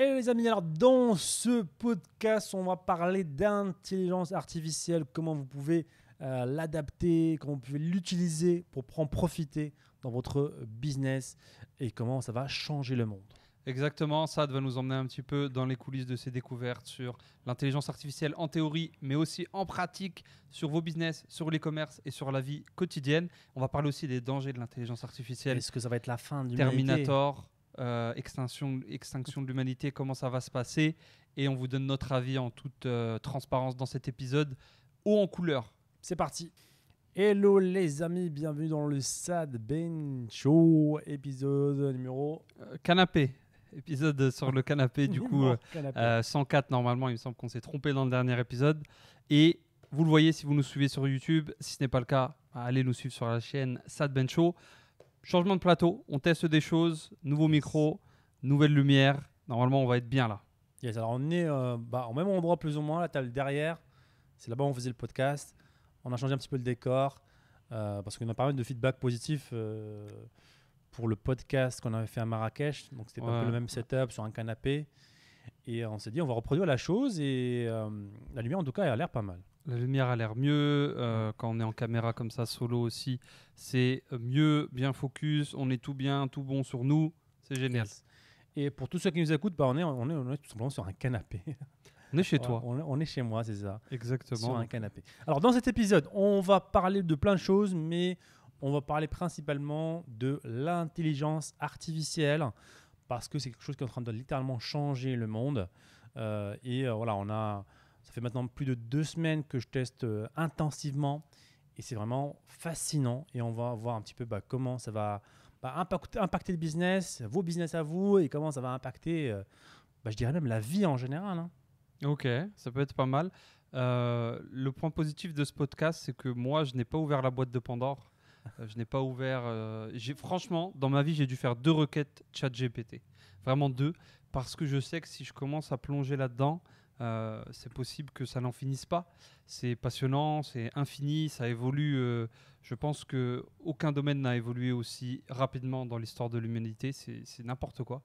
Et eh, les amis, alors dans ce podcast, on va parler d'intelligence artificielle, comment vous pouvez euh, l'adapter, comment vous pouvez l'utiliser pour en profiter dans votre business et comment ça va changer le monde. Exactement, Sad va nous emmener un petit peu dans les coulisses de ses découvertes sur l'intelligence artificielle en théorie, mais aussi en pratique, sur vos business, sur les commerces et sur la vie quotidienne. On va parler aussi des dangers de l'intelligence artificielle. Est-ce que ça va être la fin du Terminator euh, extinction, extinction de l'humanité, comment ça va se passer. Et on vous donne notre avis en toute euh, transparence dans cet épisode, haut en couleur. C'est parti. Hello les amis, bienvenue dans le Sad Ben Show, épisode numéro... Euh, canapé, épisode sur le canapé du coup, 104 normalement, il me semble qu'on s'est trompé dans le dernier épisode. Et vous le voyez si vous nous suivez sur YouTube, si ce n'est pas le cas, allez nous suivre sur la chaîne Sad Ben Show changement de plateau, on teste des choses, nouveau micro, nouvelle lumière. Normalement, on va être bien là. alors on est euh, bah, au même endroit plus ou moins. la table derrière. C'est là-bas où on faisait le podcast. On a changé un petit peu le décor euh, parce qu'on a pas mal de feedback positif euh, pour le podcast qu'on avait fait à Marrakech. Donc, c'était pas le même setup sur un canapé. Et on s'est dit, on va reproduire la chose. Et la lumière, en tout cas, elle a l'air pas mal. La lumière a l'air mieux. Euh, quand on est en caméra comme ça, solo aussi, c'est mieux, bien focus. On est tout bien, tout bon sur nous. C'est génial. Et pour tous ceux qui nous écoutent, bah, on, est, on, est, on est tout simplement sur un canapé. On est chez toi. On, est chez moi, c'est ça. Exactement. Sur un canapé. Alors, dans cet épisode, on va parler de plein de choses, mais on va parler principalement de l'intelligence artificielle, parce que c'est quelque chose qui est en train de littéralement changer le monde. Euh, et euh, voilà, on a, ça fait maintenant plus de deux semaines que je teste euh, intensivement et c'est vraiment fascinant. Et on va voir un petit peu bah, comment ça va bah, impacter, le business, vos business à vous et comment ça va impacter, euh, bah, je dirais même la vie en général. Hein. Ok, ça peut être pas mal. Euh, le point positif de ce podcast, c'est que moi, je n'ai pas ouvert la boîte de Pandore. je n'ai pas ouvert. franchement, dans ma vie, j'ai dû faire deux requêtes ChatGPT, vraiment deux, parce que je sais que si je commence à plonger là-dedans, euh, c'est possible que ça n'en finisse pas. C'est passionnant, c'est infini, ça évolue. Euh, je pense que aucun domaine n'a évolué aussi rapidement dans l'histoire de l'humanité. C'est n'importe quoi.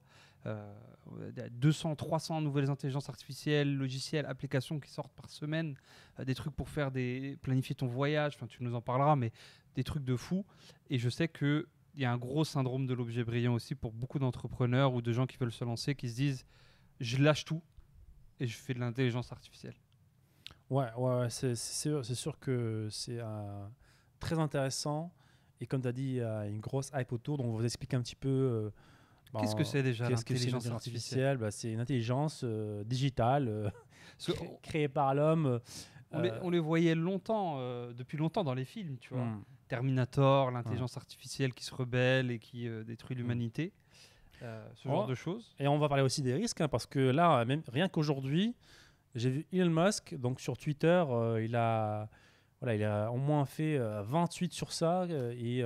200, euh, 300 nouvelles intelligences artificielles, logiciels, applications qui sortent par semaine. des trucs pour faire des planifier ton voyage. Enfin, tu nous en parleras, mais des trucs de fou. Et je sais que il y a un gros syndrome de l'objet brillant aussi pour beaucoup d'entrepreneurs ou de gens qui veulent se lancer, qui se disent je lâche tout, et je fais de l'intelligence artificielle. Ouais, ouais, c'est sûr, que c'est euh, très intéressant. Et comme tu as dit, il y a une grosse hype autour. Donc, on vous explique un petit peu. Euh, ben, qu'est-ce que c'est déjà l'intelligence artificielle, ben, C'est une intelligence euh, digitale créée par l'homme. On, les, voyait longtemps, depuis longtemps dans les films, tu vois. Hmm. Terminator, l'intelligence hmm. artificielle qui se rebelle et qui détruit hmm. l'humanité. Euh, ce genre de choses. Et on va parler aussi des risques, hein, parce que là, même, rien qu'aujourd'hui, j'ai vu Elon Musk, donc sur Twitter, euh, il, a, voilà, il a au moins fait 28 euh, sur ça, et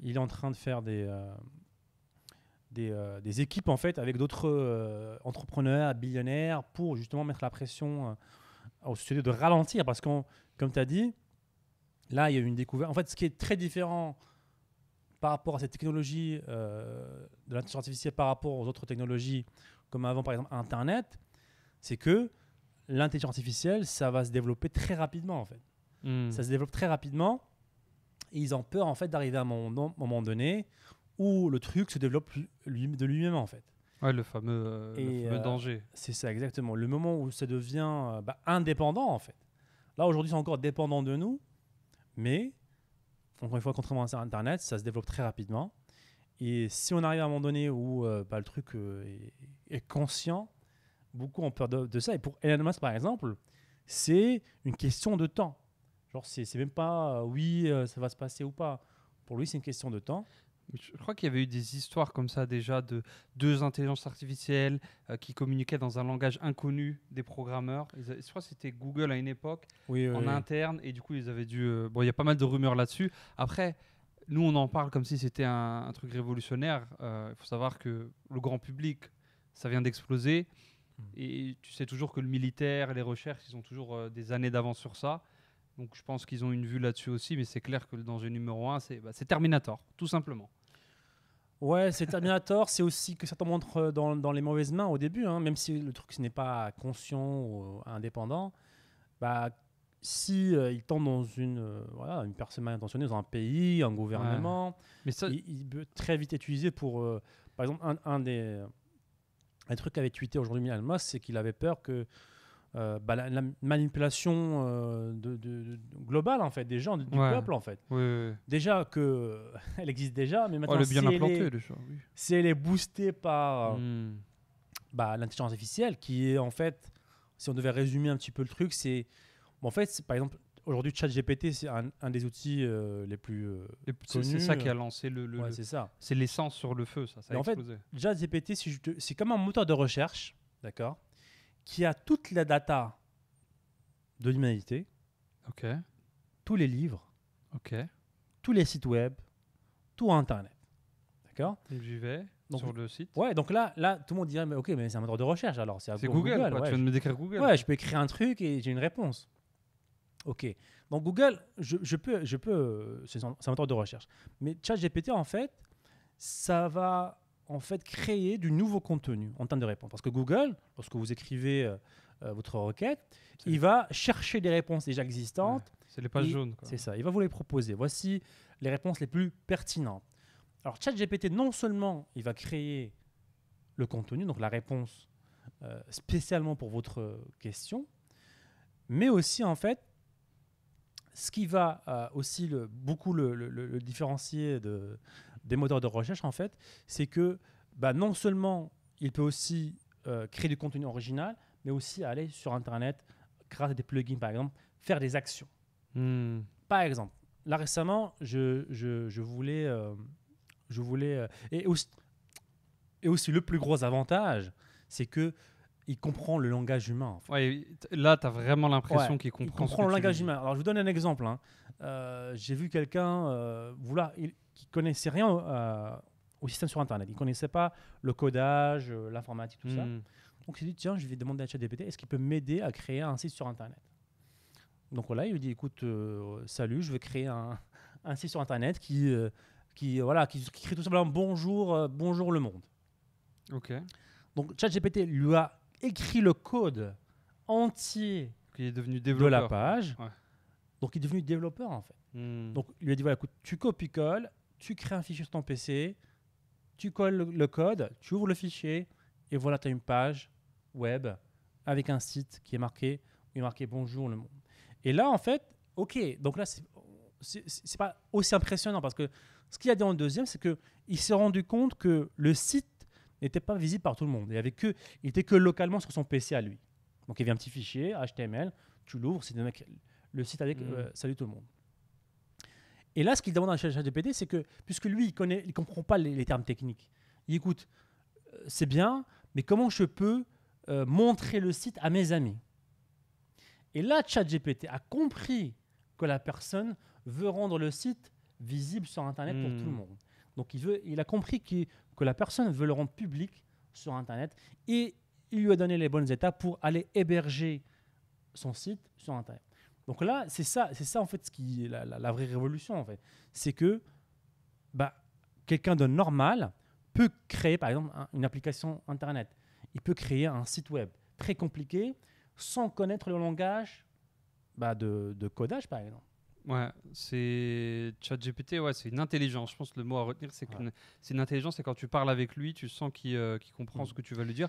il est en train de faire des, des, équipes en fait, avec d'autres entrepreneurs, billionnaires, pour justement mettre la pression au sujet de ralentir, parce que, comme tu as dit, là, il y a eu une découverte. En fait, ce qui est très différent par rapport à cette technologie euh, de l'intelligence artificielle par rapport aux autres technologies, comme avant par exemple Internet, c'est que l'intelligence artificielle, ça va se développer très rapidement en fait. Hmm. Ça se développe très rapidement ils ont peur en fait d'arriver à un moment, donné où le truc se développe lui, de lui-même en fait. Ouais, le fameux, euh, euh, danger. C'est ça exactement. Le moment où ça devient bah, indépendant en fait. Là aujourd'hui, c'est encore dépendant de nous, mais encore une fois, contrairement à Internet, ça se développe très rapidement. Et si on arrive à un moment donné où pas euh, bah, le truc euh, est, conscient, beaucoup ont peur de, ça. Et pour Elon Musk, par exemple, c'est une question de temps. Genre, c'est même pas euh, oui, ça va se passer ou pas. Pour lui, c'est une question de temps. Je crois qu'il y avait eu des histoires comme ça déjà de deux intelligences artificielles euh, qui communiquaient dans un langage inconnu des programmeurs. Je crois que c'était Google à une époque, en interne, et du coup ils avaient dû... Euh, bon, il y a pas mal de rumeurs là-dessus. Après, nous on en parle comme si c'était un, truc révolutionnaire. Euh, il faut savoir que le grand public, ça vient d'exploser. Hmm. Et tu sais toujours que le militaire, les recherches, ils ont toujours des années d'avance sur ça. Donc je pense qu'ils ont une vue là-dessus aussi, mais c'est clair que le danger numéro un, bah, c'est Terminator, tout simplement. Ouais, c'est Terminator, c'est aussi que certains montrent euh, dans, dans, les mauvaises mains au début, hein, même si le truc ce n'est pas conscient ou euh, indépendant. Bah, si euh, il tombe dans une, voilà, une personne mal intentionnée, dans un pays, un gouvernement, mais ça... il, peut très vite être utilisé pour. par exemple, un, un des. Un truc qu'avait tweeté aujourd'hui Milan Moss, c'est qu'il avait peur que euh, bah, la, manipulation euh, de, globale en fait des gens du, peuple en fait déjà que elle existe déjà mais oh, maintenant elle est bien si elle est, boostée par euh, hmm. bah, l'intelligence artificielle qui est en fait si on devait résumer un petit peu le truc c'est en fait par exemple aujourd'hui ChatGPT c'est un, des outils les plus c'est ça qui a lancé le, c'est ça c'est l'essence sur le feu ça, ça en fait ChatGPT c'est comme un moteur de recherche d'accord qui a toute la data de l'humanité, tous les livres, tous les sites web, tout Internet. D'accord J'y vais. Donc, sur le site Ouais, donc là, là, tout le monde dirait, mais ok, mais c'est un moteur de recherche alors. C'est Google, Google tu viens de me décrire Google. Ouais, je peux écrire un truc et j'ai une réponse. Ok. Donc Google, je, je peux, je peux c'est un moteur de recherche. Mais ChatGPT, en fait, ça va en fait créer du nouveau contenu en termes de réponse. Parce que Google, lorsque vous écrivez euh, euh, votre requête, il va chercher des réponses déjà existantes. c'est les pages jaunes. C'est ça. Il va vous les proposer. Voici les réponses les plus pertinentes. Alors ChatGPT, non seulement il va créer le contenu, donc la réponse euh, spécialement pour votre question, mais aussi en fait, ce qui va aussi beaucoup le différencier de, des moteurs de recherche, en fait, c'est que bah, non seulement il peut aussi euh, créer du contenu original, mais aussi aller sur Internet grâce à des plugins, par exemple, faire des actions. Hmm. Par exemple, là récemment, je, voulais... je voulais euh, euh, et, aussi, aussi, le plus gros avantage, c'est que il comprend le langage humain. là, tu as vraiment l'impression qu'il comprend, le langage humain. Alors, je vous donne un exemple. Hein. J'ai vu quelqu'un qui connaissait rien euh, au système sur Internet. Ils connaissait pas le codage, euh, l'informatique, tout ça. Hmm. Donc, il s'est dit, tiens, je vais demander à ChatGPT, est-ce qu'il peut m'aider à créer un site sur Internet Donc, voilà, il lui dit, écoute, euh, salut, je vais créer un, site sur Internet qui, qui, voilà, qui, crée tout simplement bonjour, bonjour le monde. OK. Donc, ChatGPT lui a écrit le code entier est devenu de la page. Donc, il est devenu développeur, en fait. Hmm. Donc, il lui a dit voilà, écoute, tu copies-colles, tu crées un fichier sur ton PC, tu colles le, code, tu ouvres le fichier, et voilà, tu as une page web avec un site qui est marqué, où marqué Bonjour le monde. Et là, en fait, ok, donc là, c'est pas aussi impressionnant parce que ce qu'il a dit dans le deuxième, c'est qu'il s'est rendu compte que le site n'était pas visible par tout le monde. Il, avait que, il était que localement sur son PC à lui. Donc il y avait un petit fichier HTML, tu l'ouvres, c'est le site avec mmh. euh, Salut tout le monde. Et là, ce qu'il demande à ChatGPT, c'est que, puisque lui, il ne comprend pas les, termes techniques, il écoute, euh, c'est bien, mais comment je peux euh, montrer le site à mes amis Et là, ChatGPT a compris que la personne veut rendre le site visible sur Internet pour tout le hmm. monde. Donc, il, veut, il a compris que la personne veut le rendre public sur Internet et il lui a donné les bonnes étapes pour aller héberger son site sur Internet. Donc là, c'est ça, c'est ça en fait ce qui est la, vraie révolution en fait, c'est que bah, quelqu'un de normal peut créer par exemple une application internet, il peut créer un site web très compliqué sans connaître le langage bah, de, codage par exemple. Ouais, c'est ChatGPT, ouais, c'est une intelligence. Je pense que le mot à retenir, c'est que c'est une intelligence. C'est quand tu parles avec lui, tu sens qu'il euh, comprend mm. ce que tu vas lui dire.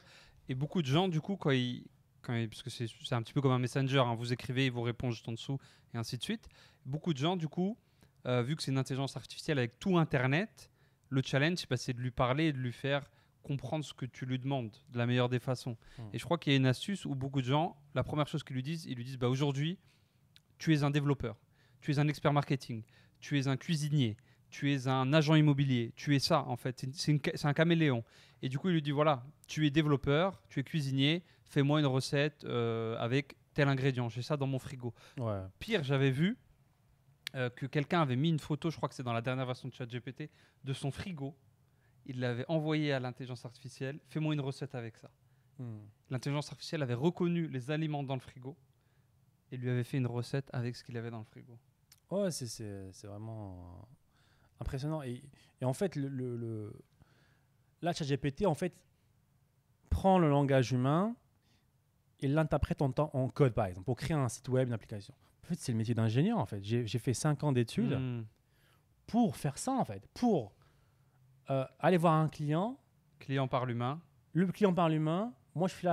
Et beaucoup de gens, du coup, quand ils, parce que c'est un petit peu comme un messenger, hein. vous écrivez, il vous répond juste en dessous, et ainsi de suite. Beaucoup de gens, du coup, euh, vu que c'est une intelligence artificielle avec tout Internet, le challenge, c'est de lui parler et de lui faire comprendre ce que tu lui demandes de la meilleure des façons. Hmm. Et je crois qu'il y a une astuce où beaucoup de gens, la première chose qu'ils lui disent, ils lui disent, bah, aujourd'hui, tu es un développeur, tu es un expert marketing, tu es un cuisinier, tu es un agent immobilier, tu es ça en fait, c'est un caméléon. Et du coup, il lui dit, voilà, tu es développeur, tu es cuisinier, fais-moi une recette euh, avec tel ingrédient, j'ai ça dans mon frigo. Pire, j'avais vu euh, que quelqu'un avait mis une photo, je crois que c'est dans la dernière version de ChatGPT, de son frigo. Il l'avait envoyé à l'intelligence artificielle, fais-moi une recette avec ça. Hmm. L'intelligence artificielle avait reconnu les aliments dans le frigo et lui avait fait une recette avec ce qu'il avait dans le frigo. Oh, c'est vraiment impressionnant. Et, et, en fait, le, le, le... là, ChatGPT, en fait, prend le langage humain et l'interprète en, temps, en code, par exemple, pour créer un site web, une application. En fait, c'est le métier d'ingénieur, en fait. J'ai fait 5 ans d'études hmm. pour faire ça, en fait. Pour euh, aller voir un client. Client par l'humain. Le client par l'humain. Moi, je fais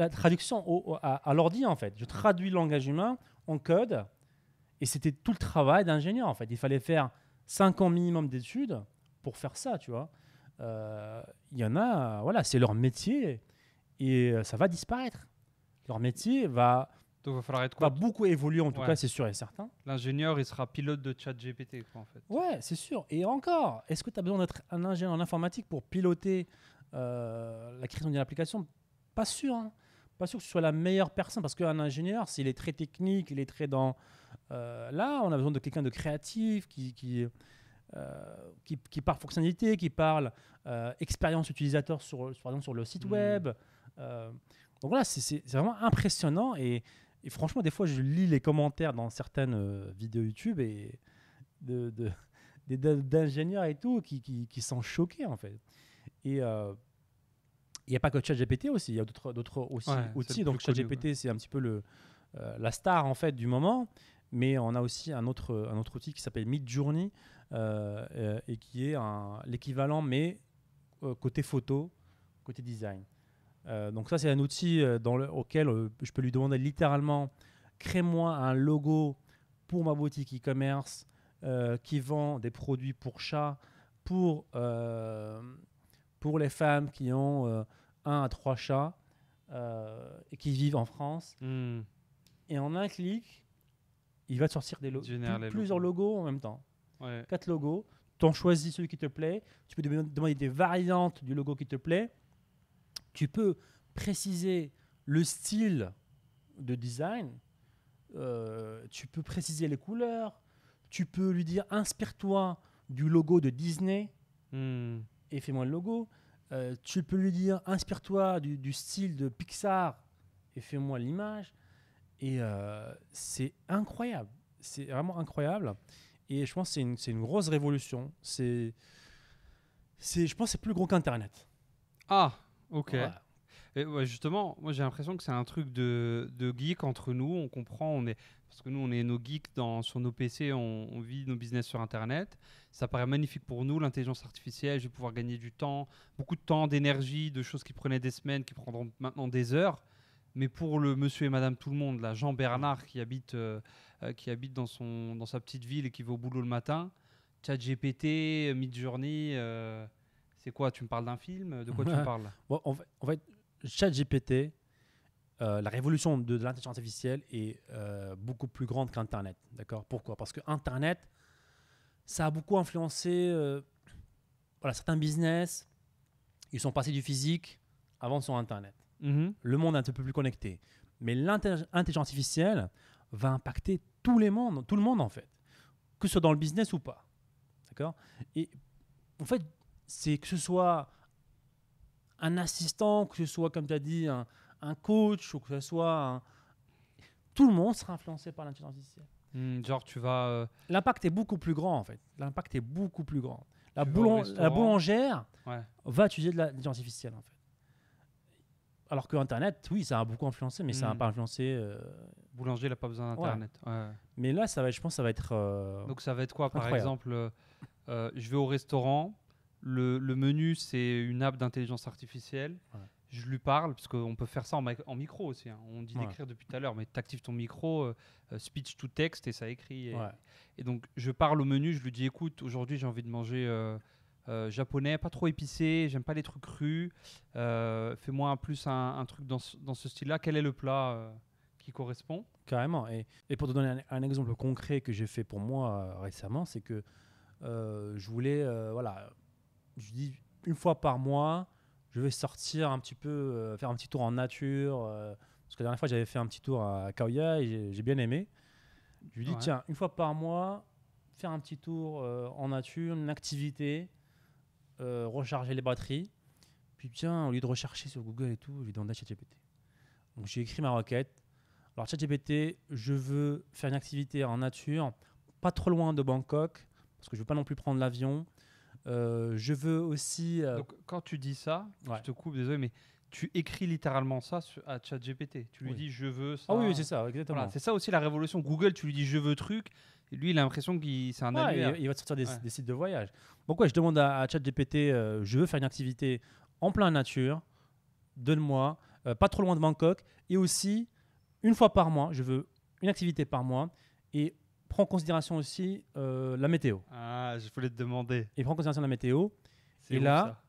la, traduction au, à, l'ordi, en fait. Je hmm. traduis le langage humain en code. Et c'était tout le travail d'ingénieur, en fait. Il fallait faire cinq ans minimum d'études pour faire ça, tu vois. Euh, il y en a, voilà, c'est leur métier et euh, ça va disparaître leur métier va, va, falloir être beaucoup évoluer, en tout cas, c'est sûr et certain. L'ingénieur, il sera pilote de chat GPT, quoi, en fait. Ouais, c'est sûr. Et encore, est-ce que tu as besoin d'être un ingénieur en informatique pour piloter euh, la création d'une application Pas sûr. Hein. Pas sûr que ce soit la meilleure personne, parce qu'un ingénieur, s'il est très technique, il est très dans... Euh, là, on a besoin de quelqu'un de créatif, qui... qui euh, parle fonctionnalité, qui parle expérience utilisateur sur, le site hmm. web donc voilà, c'est vraiment impressionnant. Et, franchement, des fois, je lis les commentaires dans certaines euh, vidéos YouTube et de, d'ingénieurs et tout qui, sont choqués, en fait. Et euh, il n'y a pas que ChatGPT aussi, il y a d'autres, aussi, outils. Donc ChatGPT, c'est un petit peu le, euh, la star, en fait, du moment. Mais on a aussi un autre, un autre outil qui s'appelle Midjourney et qui est l'équivalent, mais côté photo, côté design. Euh, donc ça, c'est un outil euh, dans auquel euh, je peux lui demander littéralement, crée-moi un logo pour ma boutique e-commerce qui vend des produits pour chats, pour, pour les femmes qui ont un à trois chats et qui vivent en France. Hmm. Et en un clic, il va te sortir des plusieurs logos. en même temps. Quatre logos. en choisis celui qui te plaît. Tu peux demander des variantes du logo qui te plaît tu peux préciser le style de design, euh, tu peux préciser les couleurs, tu peux lui dire inspire-toi du logo de Disney hmm. et fais-moi le logo. Euh, tu peux lui dire inspire-toi du, style de Pixar et fais-moi l'image. Et euh, c'est incroyable, c'est vraiment incroyable. Et je pense que c'est une, grosse révolution. C'est, je pense c'est plus gros qu'Internet. Ah, Ok. ouais, justement, moi j'ai l'impression que c'est un truc de, geek entre nous. On comprend, on est parce que nous on est nos geeks dans, sur nos PC, on, vit nos business sur Internet. Ça paraît magnifique pour nous, l'intelligence artificielle. Je vais pouvoir gagner du temps, beaucoup de temps, d'énergie, de choses qui prenaient des semaines, qui prendront maintenant des heures. Mais pour le monsieur et madame tout le monde, là, Jean Bernard qui habite, euh, euh, qui habite dans, son, dans sa petite ville et qui va au boulot le matin, ChatGPT, euh, Midjourney. Euh c'est quoi Tu me parles d'un film De quoi tu me parles en, fait, en ChatGPT, euh, la révolution de, l'intelligence artificielle est euh, beaucoup plus grande qu'Internet. D'accord Pourquoi Parce que Internet, ça a beaucoup influencé euh, voilà, certains business. Ils sont passés du physique avant sur Internet. Mm-hmm. Le monde est un peu plus connecté. Mais l'intelligence artificielle va impacter tous les mondes, tout le monde en fait, que ce soit dans le business ou pas. D'accord Et en fait, c'est que ce soit un assistant, que ce soit, comme tu as dit, un, coach, ou que ce soit. Tout le monde sera influencé par l'intelligence artificielle. Hmm, genre, tu vas. Euh, L'impact est beaucoup plus grand, en fait. L'impact est beaucoup plus grand. La, la boulangère va utiliser de l'intelligence artificielle, en fait. Alors que Internet, oui, ça a beaucoup influencé, mais ça n'a hmm. pas influencé. Euh, Boulanger, n'a pas besoin d'Internet. Mais là, ça va, je pense, ça va être. Euh, Donc, ça va être quoi, par exemple Je vais au restaurant le, le menu, c'est une app d'intelligence artificielle. Je lui parle, parce qu'on peut faire ça en, micro aussi. Hein. On dit d'écrire depuis tout à l'heure, mais tu actives ton micro, euh, euh, speech to text, et ça écrit. Et, donc, je parle au menu, je lui dis écoute, aujourd'hui, j'ai envie de manger. Euh, japonais, pas trop épicé, j'aime pas les trucs crus. Fais-moi plus un, truc dans ce, dans ce style-là. Quel est le plat qui correspond Carrément. Et, et, pour te donner un, un exemple concret que j'ai fait pour moi récemment, c'est que je voulais voilà, je dis une fois par mois, je vais sortir un petit peu, euh, faire un petit tour en nature. Euh, parce que la dernière fois, j'avais fait un petit tour à Kaoya et j'ai bien aimé. Je lui dis, tiens, une fois par mois, faire un petit tour euh, en nature, une activité, recharger les batteries. Puis, tiens, au lieu de rechercher sur Google et tout, je lui demande à ChatGPT. Donc, j'ai écrit ma requête. Alors, ChatGPT, je veux faire une activité en nature, pas trop loin de Bangkok, parce que je veux pas non plus prendre l'avion. Euh, je veux aussi. Euh, Donc, quand tu dis ça, je te coupe, désolé, mais tu écris littéralement ça à ChatGPT. Tu lui dis je veux ça. Ah oui, c'est ça, exactement. c'est ça aussi la révolution. Google, tu lui dis je veux truc. lui, il a l'impression qu'il c'est un il, va te sortir des, sites de voyage. Donc, ouais, je demande à, ChatGPT euh, je veux faire une activité en plein nature. Donne-moi, pas trop loin de Bangkok. Et aussi, une fois par mois, je veux une activité par mois. Et prend en considération aussi euh, la météo. Ah, je voulais te demander. Il prend en considération la météo. Et là,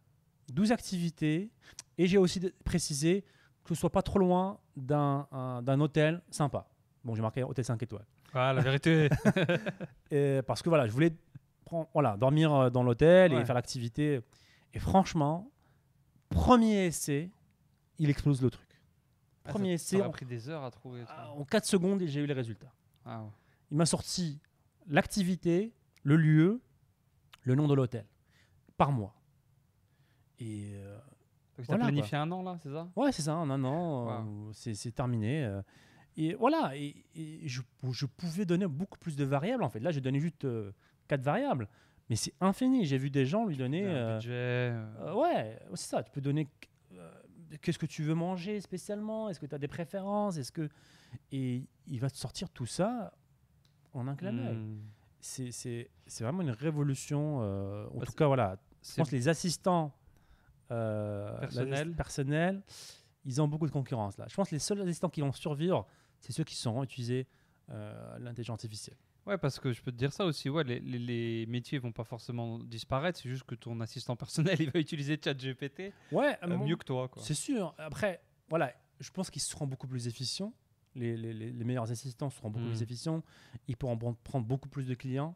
12 activités. Et j'ai aussi précisé que ce soit pas trop loin d'un hôtel sympa. Bon, j'ai marqué hôtel 5 étoiles. Ah, la vérité et Parce que voilà, je voulais voilà, dormir euh, dans l'hôtel et faire l'activité. Et franchement, premier essai, il explose le truc. Ah, premier essai. Ça a pris des heures à trouver. Ah, en 4 secondes, j'ai eu les résultats. Ah, ouais. Il m'a sorti l'activité, le lieu, le nom de l'hôtel, par mois. Et euh, tu as planifié un an là, c'est ça Ouais, c'est ça, un an, euh, c'est terminé. Euh. et voilà, et, je, pouvais donner beaucoup plus de variables en fait. Là, j'ai donné juste quatre variables, mais c'est infini. J'ai vu des gens lui donner. budget. ouais, c'est ça. Tu peux donner qu'est-ce que tu veux manger spécialement Est-ce que tu as des préférences Est-ce que et il va te sortir tout ça en un clin hmm. C'est vraiment une révolution. Euh, en bah, tout cas, voilà. Je pense que les assistants euh, personnels, ils ont beaucoup de concurrence là. Je pense que les seuls assistants qui vont survivre, c'est ceux qui seront utiliser euh, l'intelligence artificielle. Ouais, parce que je peux te dire ça aussi. Ouais, les, les, ne métiers vont pas forcément disparaître. C'est juste que ton assistant personnel, il va utiliser ChatGPT. Ouais, euh, mieux que toi. C'est sûr. Après, voilà, je pense qu'ils seront beaucoup plus efficients. Les, meilleurs assistants seront beaucoup plus hmm. efficients, ils pourront prendre beaucoup plus de clients.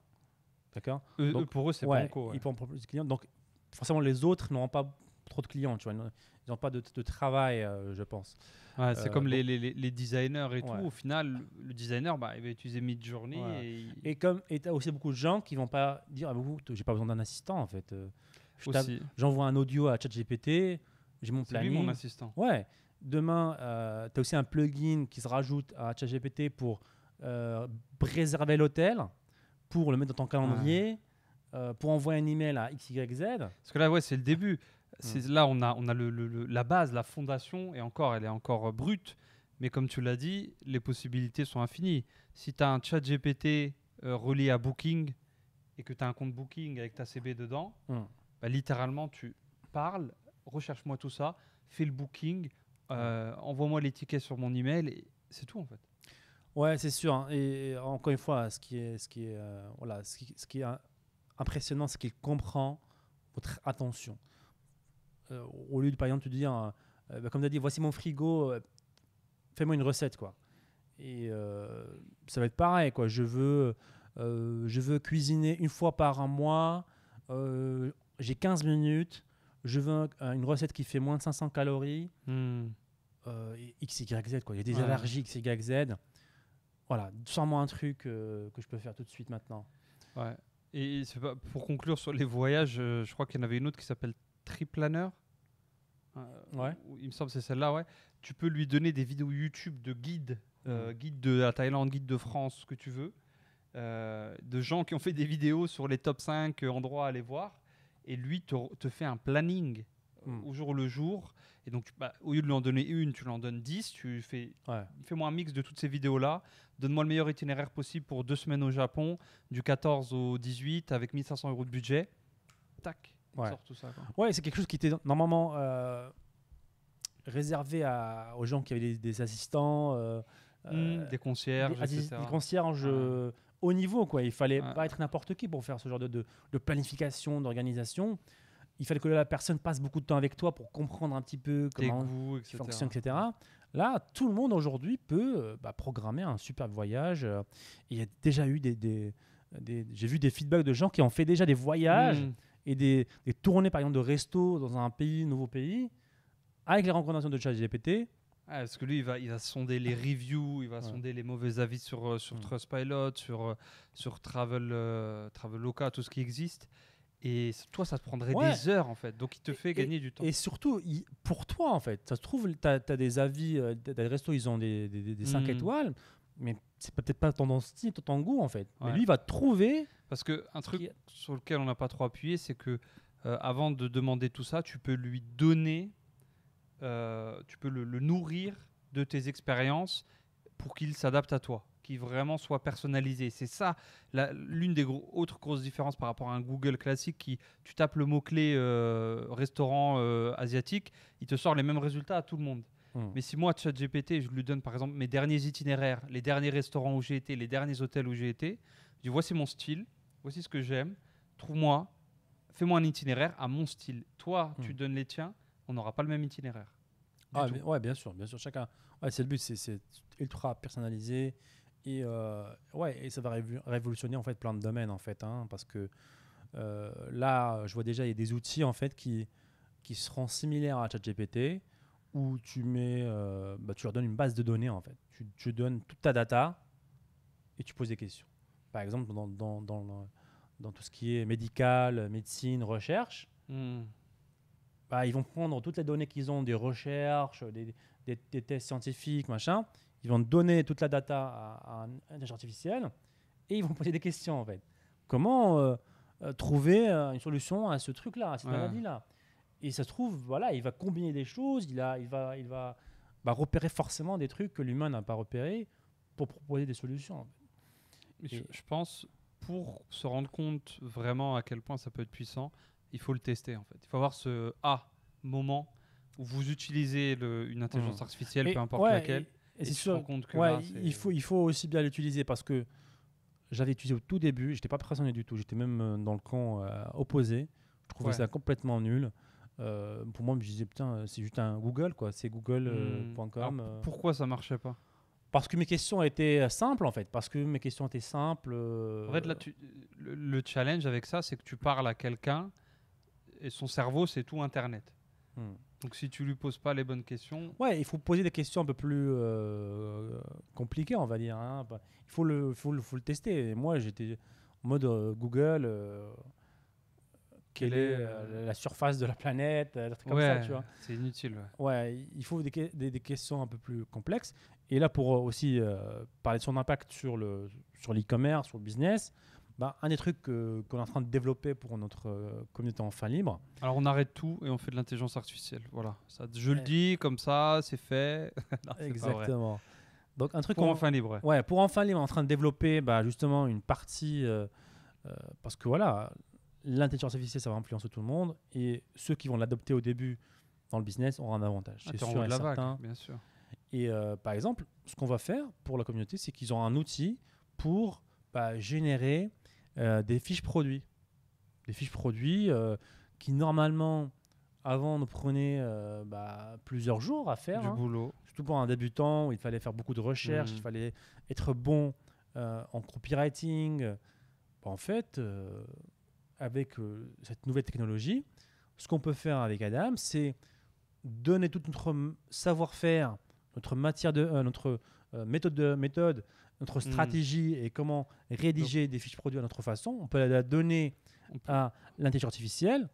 D'accord Donc Pour eux, c'est beaucoup Ils pourront prendre plus de clients. Donc, forcément, les autres n'auront pas trop de clients, tu vois. Ils n'ont pas de, travail, euh, je pense. c'est euh, comme les, designers et tout. Au final, le designer, bah, il va utiliser mid-journée. Et, et, comme tu as aussi beaucoup de gens qui vont pas dire ah, j'ai pas besoin d'un assistant, en fait. Euh, j'envoie un audio à ChatGPT, j'ai mon planning. Lui, mon assistant. Ouais demain, euh, tu as aussi un plugin qui se rajoute à ChatGPT pour euh, préserver réserver l'hôtel, pour le mettre dans ton calendrier, euh, pour envoyer un email à XYZ. Parce que là, ouais, c'est le début. Mm. là, on a, la base, la fondation, et encore, elle est encore brute. Mais comme tu l'as dit, les possibilités sont infinies. Si tu as un ChatGPT relié à Booking et que tu as un compte Booking avec ta CB dedans, mm. bah, littéralement, tu parles, recherche-moi tout ça, fais le booking, euh, envoie-moi l'étiquette sur mon email, et c'est tout en fait. Ouais, c'est sûr. Hein. Et, encore une fois, ce qui est, ce qui est, euh, voilà, ce qui, est impressionnant, c'est qu'il comprend votre attention. Euh, au lieu de par exemple te dire, bah, comme tu as dit, voici mon frigo, fais-moi une recette quoi. Et ça va être pareil quoi. Je veux, je veux cuisiner une fois par mois. J'ai 15 minutes je veux une recette qui fait moins de 500 calories. Hmm. Euh, X, Y, Z. Quoi. Il y a des allergies X, Z. Voilà, sans moi un truc euh, que je peux faire tout de suite maintenant. Ouais. Et pour conclure sur les voyages, euh, je crois qu'il y en avait une autre qui s'appelle Triplaner. Planner Il me semble c'est celle-là, ouais. Tu peux lui donner des vidéos YouTube de guides, mm. guides de la Thaïlande, guides de France, ce que tu veux, de gens qui ont fait des vidéos sur les top 5 endroits à aller voir, et lui te, te fait un planning Hmm. au jour le jour. Et donc, bah, au lieu de lui en donner une, tu lui en donnes 10. Tu fais, fais-moi un mix de toutes ces vidéos-là. Donne-moi le meilleur itinéraire possible pour deux semaines au Japon, du 14 au 18, avec 1500 euros de budget. Tac, ouais. tout ça. Ouais, c'est quelque chose qui était normalement euh, réservé aux gens qui avaient des, assistants. Euh, hmm, euh, des concierges, des, concierges au niveau. Quoi. Il fallait pas être n'importe qui pour faire ce genre de, de planification, d'organisation il fallait que la personne passe beaucoup de temps avec toi pour comprendre un petit peu comment fonctionne, etc. Là, tout le monde aujourd'hui peut euh, bah, programmer un superbe voyage. Euh, il y a déjà eu des, j'ai vu des feedbacks de gens qui ont fait déjà des voyages hmm. et des, tournées par exemple de resto dans un pays, nouveau pays, avec les recommandations de ChatGPT. est ah, parce que lui, il va, il va sonder les reviews, il va sonder les mauvais avis sur, euh, sur hmm. Trustpilot, sur, sur Travel, Traveloka, tout ce qui existe. Et toi, ça te prendrait des heures en fait. Donc, il te fait gagner du temps. Et surtout, pour toi en fait, ça se trouve, tu as, des avis, euh, des restos, ils ont des, des, 5 hmm. étoiles, mais c'est peut-être pas ton style, ton goût en fait. Mais lui, va trouver. Parce que un truc sur lequel on n'a pas trop appuyé, c'est que euh, avant de demander tout ça, tu peux lui donner, euh, tu peux le nourrir de tes expériences pour qu'il s'adapte à toi qui vraiment soit personnalisé. C'est ça l'une des autres grosses différences par rapport à un Google classique qui tu tapes le mot-clé euh, restaurant euh, asiatique, il te sort les mêmes résultats à tout le monde. Hmm. Mais si moi, ChatGPT, je lui donne par exemple mes derniers itinéraires, les derniers restaurants où j'ai été, les derniers hôtels où j'ai été, je dis voici mon style, voici ce que j'aime, trouve-moi, fais-moi un itinéraire à mon style. Toi, hmm. tu donnes les tiens, on n'aura pas le même itinéraire. Ah, ouais, bien sûr, bien sûr, chacun. Ouais, c'est le but, c'est ultra personnalisé et, euh, ouais, et ça va révolutionner en fait plein de domaines en fait, hein, parce que euh, là, je vois déjà il y a des outils en fait qui qui seront similaires à ChatGPT, où tu mets, euh, bah, tu leur donnes une base de données en fait. Tu, donnes toute ta data et tu poses des questions. Par exemple, dans, dans, dans, tout ce qui est médical, médecine, recherche, hmm. bah, ils vont prendre toutes les données qu'ils ont des recherches, des, des tests scientifiques, machin ils vont donner toute la data à, un intelligence artificielle et ils vont poser des questions en fait. Comment euh, euh, trouver euh, une solution à ce truc-là, à cette maladie-là Et ça se trouve, voilà, il va combiner des choses, il, a, il va, il va repérer forcément des trucs que l'humain n'a pas repéré pour proposer des solutions. je, pense, pour se rendre compte vraiment à quel point ça peut être puissant, il faut le tester en fait. Il faut avoir ce A moment où vous utilisez une intelligence mmh. artificielle, peu importe laquelle, et, Compte il, faut, il faut aussi bien l'utiliser parce que j'avais utilisé au tout début, j'étais pas pressionné du tout, j'étais même euh, dans le camp euh, opposé. Je trouvais ça complètement nul. Euh, pour moi, je me disais, putain, c'est juste un Google, quoi. C'est google.com. Hmm. pourquoi ça marchait pas Parce que mes questions étaient simples, en fait. Parce que mes questions étaient simples. En fait, là, le challenge avec ça, c'est que tu parles à quelqu'un et son cerveau, c'est tout Internet. Hmm. Donc si tu lui poses pas les bonnes questions. Ouais, il faut poser des questions un peu plus euh, compliquées, on va dire. Hein. Bah, il faut le, faut, faut le tester. Et moi, j'étais en mode euh, Google. Euh, quelle est la surface de la planète, comme ça, tu vois. C'est inutile. Ouais. il faut des, des, questions un peu plus complexes. Et là, pour aussi parler de son impact sur le sur l'e-commerce, sur le business, bah, un des trucs qu'on est en train de développer pour notre euh, communauté communauté fin libre. Alors on arrête tout et on fait de l'intelligence artificielle. Voilà, ça, je le dis comme ça, c'est fait. Exactement. Donc un truc pour en fin libre. Ouais. pour pour enfin libre, on est en train de développer bah, justement une partie euh, euh, parce que voilà, l'intelligence artificielle ça va influencer tout le monde et ceux qui vont l'adopter au début dans le business auront un avantage. Ah, c'est sûr et certain. bien sûr. Et par exemple, ce qu'on va faire pour la communauté, c'est qu'ils ont un outil pour bah, générer euh, des fiches produits. Des fiches produits euh, qui, normalement, avant nous prenait euh, bah, plusieurs jours à faire. Du hein. boulot. Surtout pour un débutant où il fallait faire beaucoup de recherches, mhm. il fallait être bon en copywriting. Bah, en fait, avec cette nouvelle technologie, ce qu'on peut faire avec Adam, c'est donner tout notre savoir-faire, notre matière de, notre méthode, de, méthode notre hmm. stratégie et comment rédiger des fiches produits à notre façon. On peut la donner à l'intelligence artificielle.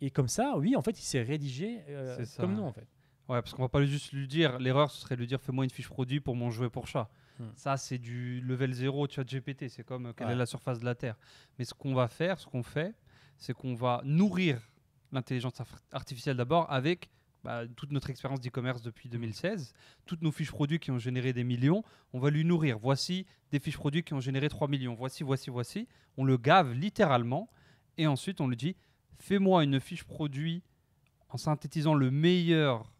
Et comme ça, oui, en fait, il s'est rédigé euh, comme nous, en fait. Ouais, parce qu'on va pas juste lui dire, l'erreur, ce serait de lui dire fais-moi une fiche produit pour mon jouet pour chat. Hmm. Ça, c'est du level 0 chat GPT, c'est comme euh, quelle est la surface de la Terre. Mais ce qu'on va faire, ce qu'on fait, c'est qu'on va nourrir l'intelligence artificielle d'abord avec bah, toute notre expérience d'e-commerce depuis 2016, toutes nos fiches produits qui ont généré des millions, on va lui nourrir. Voici des fiches produits qui ont généré 3 millions. Voici, voici, voici. On le gave littéralement. Et ensuite, on lui dit, fais-moi une fiche produit en synthétisant le meilleur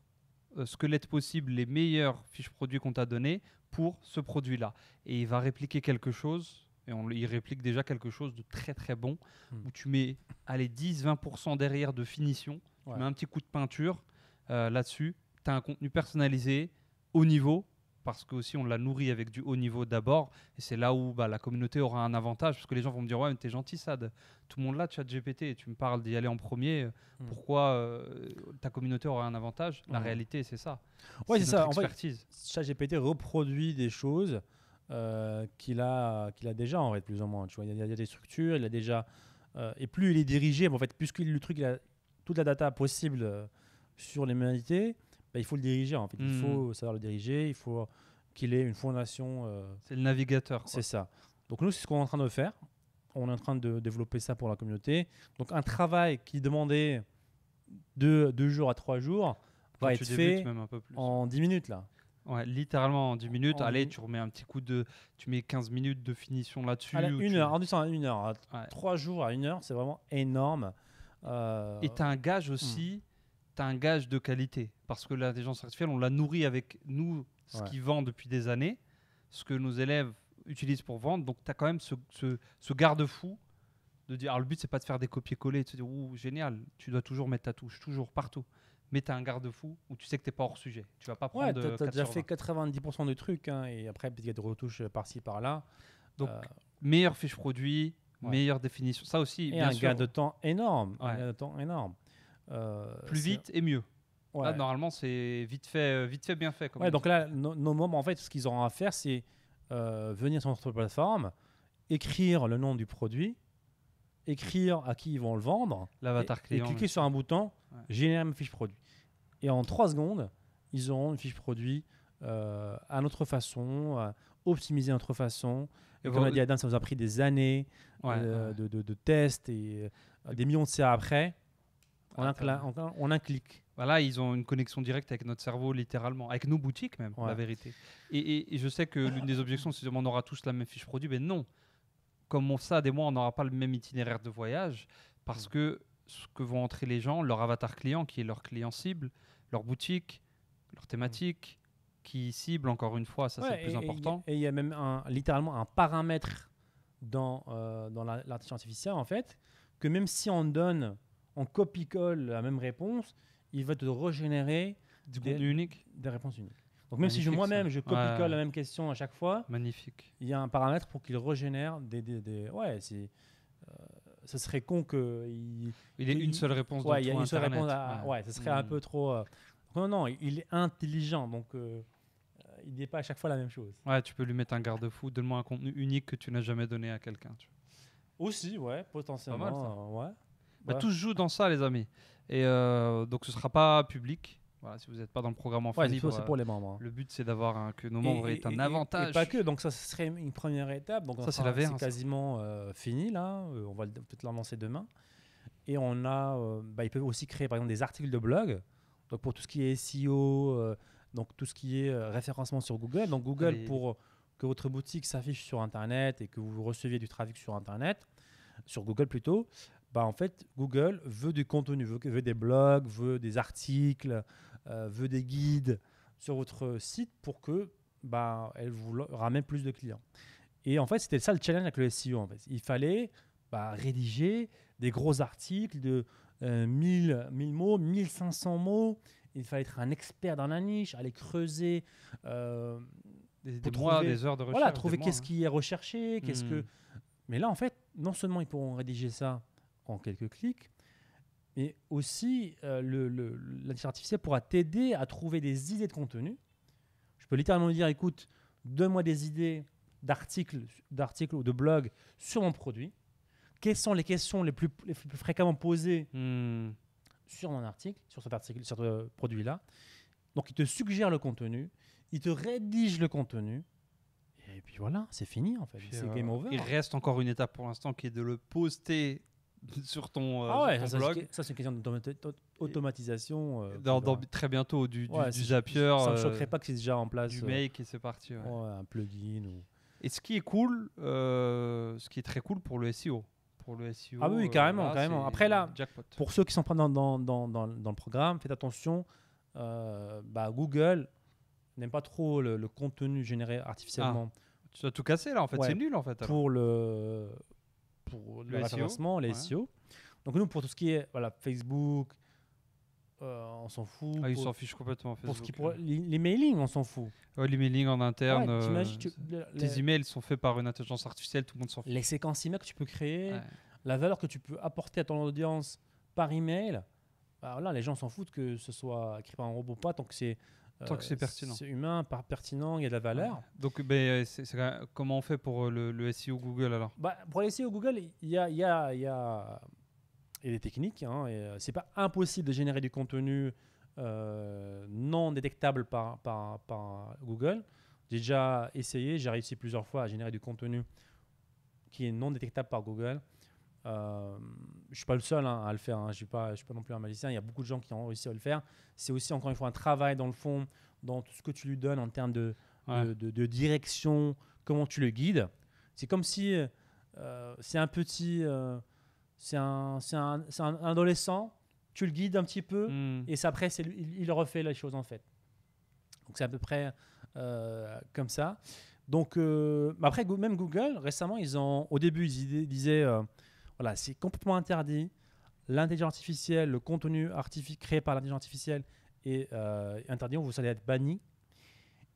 euh, squelette possible, les meilleures fiches produits qu'on t'a données pour ce produit-là. Et il va répliquer quelque chose et on, il réplique déjà quelque chose de très très bon, hmm. où tu mets allez, 10-20% derrière de finition, tu mets un petit coup de peinture, euh, là-dessus. Tu as un contenu personnalisé, haut niveau, parce que aussi on l'a nourri avec du haut niveau d'abord. Et c'est là où bah, la communauté aura un avantage, parce que les gens vont me dire Ouais, mais t'es gentil, Sad. Tout le monde là, tu as de GPT, et tu me parles d'y aller en premier. Euh, hmm. Pourquoi euh, ta communauté aura un avantage La réalité, c'est ça. Ouais, c'est ça. En fait, chat GPT reproduit des choses qu'il a, qu'il a déjà, en fait, plus ou moins. Tu vois, il y, a, des structures, il a déjà. et plus il est dirigé, en fait, plus le truc, il a toute la data possible sur les bah, il faut le diriger. En Il hmm. faut savoir le diriger, il faut qu'il ait une fondation. Euh, c'est le navigateur. C'est ça. Donc nous, c'est ce qu'on est en train de faire. On est en train de développer ça pour la communauté. Donc un travail qui demandait deux, deux jours à trois jours va être fait en dix minutes là. Ouais, littéralement en 10 minutes. Allez, tu remets un petit coup de. Tu mets 15 minutes de finition là-dessus. Une, une heure, une heure. Hein. Trois jours à une heure, c'est vraiment énorme. Euh, Et tu as un gage hmm. aussi tu as un gage de qualité. Parce que l'intelligence artificielle, on l'a nourrit avec nous, ce qui vend depuis des années, ce que nos élèves utilisent pour vendre. Donc tu as quand même ce, ce, garde-fou de dire, alors le but, c'est pas de faire des copier-coller et de se dire, génial, tu dois toujours mettre ta touche, toujours, partout. Mais tu as un garde-fou où tu sais que tu n'es pas hors sujet. Tu vas pas prendre. Ouais, tu as, déjà fait 90% du truc, hein, et après, il y a des retouches par-ci, par-là. Donc, meilleur meilleure fiche produit, meilleure définition. Ça aussi, et bien un gain de temps énorme. Un gain de temps énorme. Euh, Plus vite et mieux. normalement, c'est vite fait, euh, vite fait, bien fait. donc là, nos membres, en fait, ce qu'ils auront à faire, c'est euh, venir sur notre plateforme, écrire le nom du produit, écrire à qui ils vont le vendre, l'avatar client, et cliquer sur un bouton générer une fiche produit. Et en trois secondes, ils auront une fiche produit à notre façon, optimisée à notre façon. Et comme l'a dit Adam, ça nous a pris des années De, tests et des millions de CA après on a un, clic. Voilà, ils ont une connexion directe avec notre cerveau, littéralement, avec nos boutiques même, la vérité. Et, je sais que l'une des objections, c'est qu'on aura tous la même fiche produit, mais non. Comme on ça, des mois, on n'aura pas le même itinéraire de voyage parce mm. que ce que vont entrer les gens, leur avatar client, qui est leur client cible, leur boutique, leur thématique, mm. qui cible encore une fois, ça c'est le plus important. Et il y a même un, littéralement un paramètre dans, euh, dans l'intelligence artificielle, en fait, que même si on donne on copie-colle la même réponse, il va te régénérer du des, unique des réponses uniques. Donc même si si moi-même je copie-colle la même question à chaque fois, Magnifique. il y a un paramètre pour qu'il régénère des, des, des... ouais c'est euh, serait con que il, ait une seule réponse. Ouais, il une seule réponse. À, ouais. serait un hmm. peu trop. Euh, non, non, il est intelligent, donc euh, il n'est pas à chaque fois la même chose. Ouais, tu peux lui mettre un garde-fou. Donne-moi un contenu unique que tu n'as jamais donné à quelqu'un. Aussi, ouais, potentiellement. ouais. Bah, tout se joue dans ça, les amis. Et euh, donc, ce ne sera pas public. si vous n'êtes pas dans le programme en ouais, c'est pour les membres. Hein. Le but, c'est d'avoir que nos membres aient un avantage. Et pas que, donc ça ce serait une première étape. Donc ça, c'est la quasiment euh, fini là. Euh, on va peut-être l'avancer demain. Et on a, bah, ils peuvent aussi créer par exemple des articles de blog. Donc pour tout ce qui est SEO, donc tout ce qui est référencement sur Google. Donc Google pour que votre boutique s'affiche sur Internet et que vous receviez du trafic sur Internet, sur Google plutôt. Bah, en fait, Google veut du contenu, veut, des blogs, veut des articles, euh, veut des guides sur votre site pour que bah, elle vous ramène plus de clients. Et en fait, c'était ça le challenge avec le SEO. En fait. Il fallait bah, rédiger des gros articles de 1000, euh, mille mots, 1500 mots. Il fallait être un expert dans la niche, aller creuser. Euh, des, des heures de recherche. Voilà, trouver qu'est-ce hein. qui est recherché, qu'est-ce que. Hmm. Mais là, en fait, non seulement ils pourront rédiger ça en quelques clics. Mais aussi, euh, le, artificielle pourra t'aider à trouver des idées de contenu. Je peux littéralement dire, écoute, donne-moi des idées d'articles, d'articles ou de blogs sur mon produit. Quelles sont les questions les plus, fréquemment posées hmm. sur mon article, sur cet article, sur ce produit-là Donc, il te suggère le contenu, il te rédige le contenu. Et puis voilà, c'est fini en fait. C'est euh, game over. Il reste encore une étape pour l'instant qui est de le poster Euh, ah sur ton, ça, blog. Ça, c'est une question d'automatisation. Euh, très bientôt, du, du, Zapier. Ça ne euh, choquerait pas que c'est déjà en place. Du make et c'est parti. un plugin. Et ce qui est cool, ce qui est très cool pour le SEO. Pour le SEO ah oui, carrément. carrément. Après là, jackpot. pour ceux qui sont dans, dans, dans, dans, le programme, faites attention. Bah, Google n'aime pas trop le, contenu généré artificiellement. Tu vas tout casser là en fait, c'est nul en fait. Pour le pour le, e financement les SEO. Donc nous, pour tout ce qui est voilà, Facebook, euh, on s'en fout. Ah, ils s'en fichent complètement. pour ce qui pour... les mailings, on s'en fout. les mailings en interne. Euh, tes emails sont faits par une intelligence artificielle, tout le monde s'en fout. Les séquences emails que tu peux créer, la valeur que tu peux apporter à ton audience par email. Alors bah, là, les gens s'en foutent que ce soit écrit par un robot ou pas, tant que c'est Tant que euh, c'est pertinent. C'est humain, par pertinent, il y a de la valeur. Donc, euh, comment on fait pour euh, le, SEO Google alors bah, Pour le SEO Google, il y a, y, a, y, a, y a des techniques. Hein, c'est pas impossible de générer du contenu non détectable par, par Google. J'ai déjà essayé, j'ai réussi plusieurs fois à générer du contenu qui est non détectable par Google. Euh, je ne suis pas le seul hein, à le faire, hein. je ne suis, suis, pas non plus un magicien, il y a beaucoup de gens qui ont réussi à le faire. C'est aussi, encore une fois, un travail dans le fond, dans tout ce que tu lui donnes en termes de, de, direction, comment tu le guides. C'est comme si euh, c'est un petit, euh, c'est un, un, adolescent, tu le guides un petit peu, hmm. et après, il, il, refait les choses en fait. Donc c'est à peu près comme ça. Donc après, même Google, récemment, ils ont, au début, ils disaient... Voilà, c'est complètement interdit. L'intelligence artificielle, le contenu créé par l'intelligence artificielle est euh, interdit, vous allez être banni.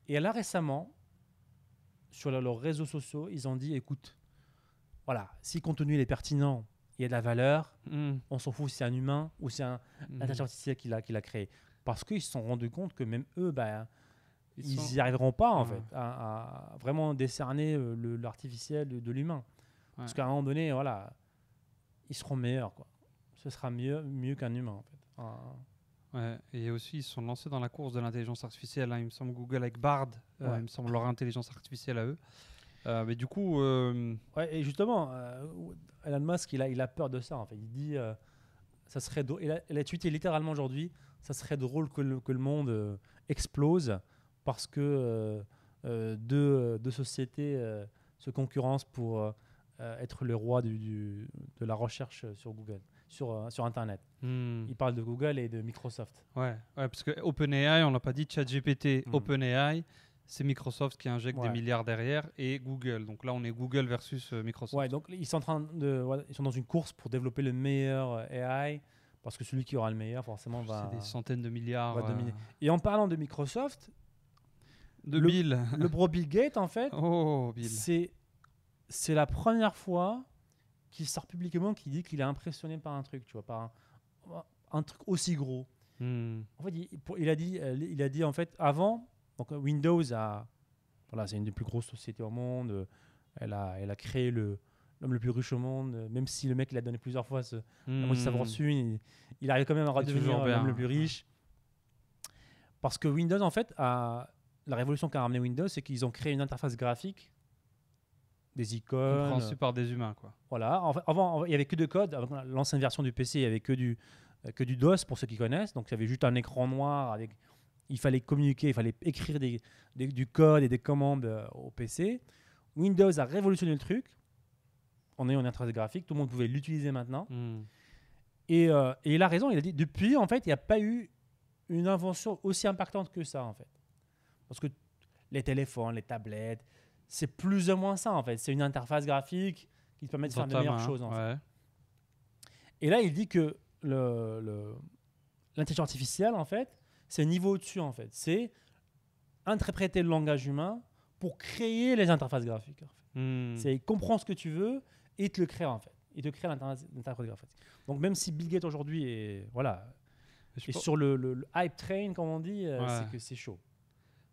Et là, récemment, sur leurs réseaux sociaux, ils ont dit écoute, voilà, si le contenu est pertinent, il y a de la valeur, hmm. on s'en fout si c'est un humain ou si c'est un hmm. intelligence artificielle qui l'a créé. Parce qu'ils se sont rendus compte que même eux, ben, ils n'y arriveront pas en fait à, vraiment décerner euh, l'artificiel de, l'humain. Parce qu'à un moment donné, voilà, ils seront meilleurs. Quoi. Ce sera mieux, mieux qu'un humain, en fait. Ouais, et aussi, ils sont lancés dans la course de l'intelligence artificielle. Hein. Il me semble Google avec Bard, euh, il me semble leur intelligence artificielle à eux. Euh, mais du coup. Euh, ouais, et justement, Elon Musk, il a, il a peur de ça, en fait. Il dit. ça serait il, a, tweeté littéralement aujourd'hui ça serait drôle que le, que le monde explose parce que deux, deux, sociétés se concurrencent pour euh, être le roi du, de la recherche sur Google, sur, euh, sur Internet. Hmm. Il parle de Google et de Microsoft. Ouais, parce que OpenAI, on l'a pas dit, ChatGPT, hmm. OpenAI, c'est Microsoft qui injecte des milliards derrière et Google. Donc là, on est Google versus euh, Microsoft. Ouais, donc ils sont, en train de, ils sont dans une course pour développer le meilleur AI parce que celui qui aura le meilleur, forcément, va. C'est des centaines de milliards. Va dominer. Et en parlant de Microsoft. De le, Bill. Le bro Bill Gates, en fait. Oh, Bill. C'est c'est la première fois qu'il sort publiquement qu'il dit qu'il est impressionné par un truc, tu vois, par un, truc aussi gros. Hmm. il, a dit, euh, il a dit en fait avant, donc euh, Windows a, voilà, c'est une des plus grosses sociétés au monde. Euh, elle a, elle a créé le l'homme le plus riche au monde, même si le mec l'a donné plusieurs fois ce, hmm. il, arrive quand même à devenir l'homme le plus riche. Parce que Windows, en fait, a, la révolution qu'a ramené Windows, c'est qu'ils ont créé une interface graphique des icônes. Compréhensible par des humains, quoi. Voilà. avant, il y avait que de code L'ancienne version du PC, il n'y avait que du, euh, que du DOS pour ceux qui connaissent. Donc, il y avait juste un écran noir avec. Il fallait communiquer, il fallait écrire du code et des commandes euh, au PC. Windows a révolutionné le truc. On est en interface graphique, tout le monde pouvait l'utiliser maintenant. Hmm. Euh, et, il a raison, il a dit depuis, en fait, il n'y a pas eu une invention aussi impactante que ça, en fait. Parce que les téléphones, les tablettes, c'est plus ou moins ça en fait. C'est une interface graphique qui te permet de faire de meilleures choses. En hein. fait. Et là, il dit que l'intelligence le, artificielle, en fait, c'est niveau au-dessus en fait. C'est interpréter le langage humain pour créer les interfaces graphiques. Hmm. C'est comprendre ce que tu veux et te le créer, en fait. Et te créer l'interface graphique. Donc même si Bill Gates aujourd'hui est voilà, sur le, hype train comme on dit, euh, c'est que c'est chaud.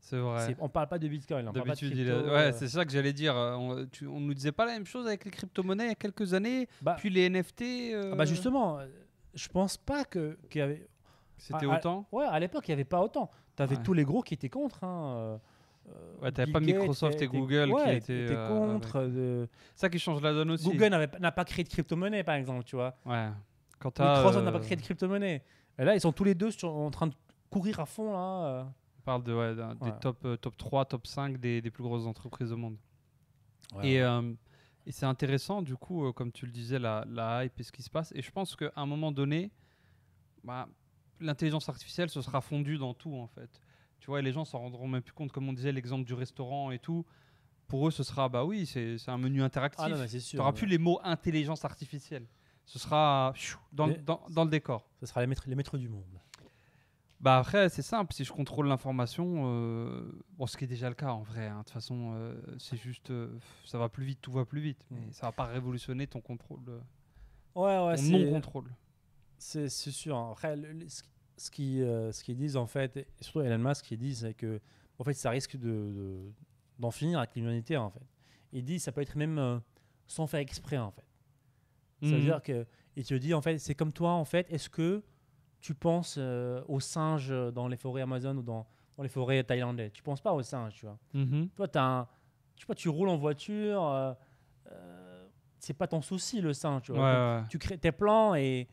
C'est vrai. On parle pas de Bitcoin. On parle pas de crypto, Ouais, euh. c'est ça que j'allais dire. Euh, on, nous disait pas la même chose avec les crypto-monnaies il y a quelques années, bah puis les NFT. Euh. Ah bah justement, je pense pas que qu'il y avait. C'était ah, autant. ouais, à l'époque il y avait pas autant. Tu avais tous les gros qui étaient contre. Hein. Ouais, t'avais pas Microsoft et, Google qui étaient contre. Ça qui change la donne aussi. Google n'a pas créé de crypto-monnaie, par exemple, tu vois. Ouais. Quand Microsoft n'a pas créé de crypto-monnaie. Et là, ils sont tous les deux en train de courir à fond, là parle de, des top, euh, top 3, top 5 des, des, plus grosses entreprises au monde. et, euh, et c'est intéressant, du coup, euh, comme tu le disais, la, la, hype et ce qui se passe. Et je pense qu'à un moment donné, bah, l'intelligence artificielle se sera fondue dans tout, en fait. Tu vois, et les gens s'en rendront même plus compte, comme on disait, l'exemple du restaurant et tout. Pour eux, ce sera, bah oui, c'est un menu interactif. tu ah n'auras plus les mots intelligence artificielle. Ce sera dans, dans, dans, le décor. Ce sera les maîtres, les maîtres du monde. Bah après, c'est simple, si je contrôle l'information, euh, bon, ce qui est déjà le cas en vrai, hein. de toute façon, euh, c'est juste, euh, ça va plus vite, tout va plus vite, mais mm. ça va pas révolutionner ton contrôle, ouais, ouais, ton non-contrôle. C'est sûr. Hein. Après, ce qu'ils disent en fait, surtout Elon Musk, qui dit, disent, c'est que en fait, ça risque de d'en finir avec l'humanité en fait. Il dit, ça peut être même sans faire exprès en fait. Ça veut mm. dire que, te dit en fait, c'est comme toi en fait, est-ce que tu penses euh, aux singes dans les forêts amazones ou dans, dans les forêts thaïlandaises. Tu penses pas aux singes, tu vois. Mm-hmm. Toi, tu, pas, tu roules en voiture, euh, n'est euh, c'est pas ton souci le singe, tu vois. crées tes plans et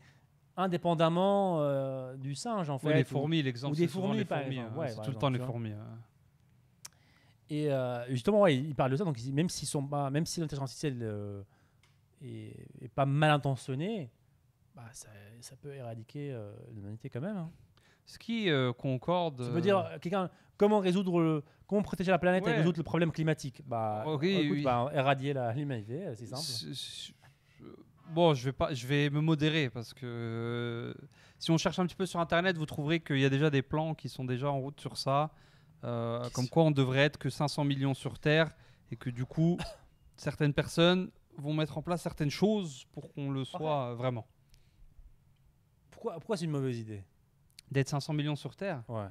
indépendamment euh, du singe, en fait. les fourmis, l'exemple. Ou des fourmis, fourmis, hein. c'est tout le temps les fourmis. Et justement, il parle de ça, donc même sont pas, même si l'intelligence artificielle n'est est, pas mal intentionnée, bah, ça, peut éradiquer euh, l'humanité quand même. Hein. Ce qui euh, concorde. Ça veut dire, euh, quelqu'un, comment résoudre le, comment protéger la planète et résoudre le problème climatique Bah, bah, bah éradier l'humanité, c'est simple. Bon, je vais pas, je vais me modérer parce que si on cherche un petit peu sur internet, vous trouverez qu'il y a déjà des plans qui sont déjà en route sur ça. comme quoi on devrait être que 500 millions sur Terre et que du coup certaines personnes vont mettre en place certaines choses pour qu'on le soit vraiment. Pourquoi, c'est une mauvaise idée D'être 500 millions sur Terre Ouais.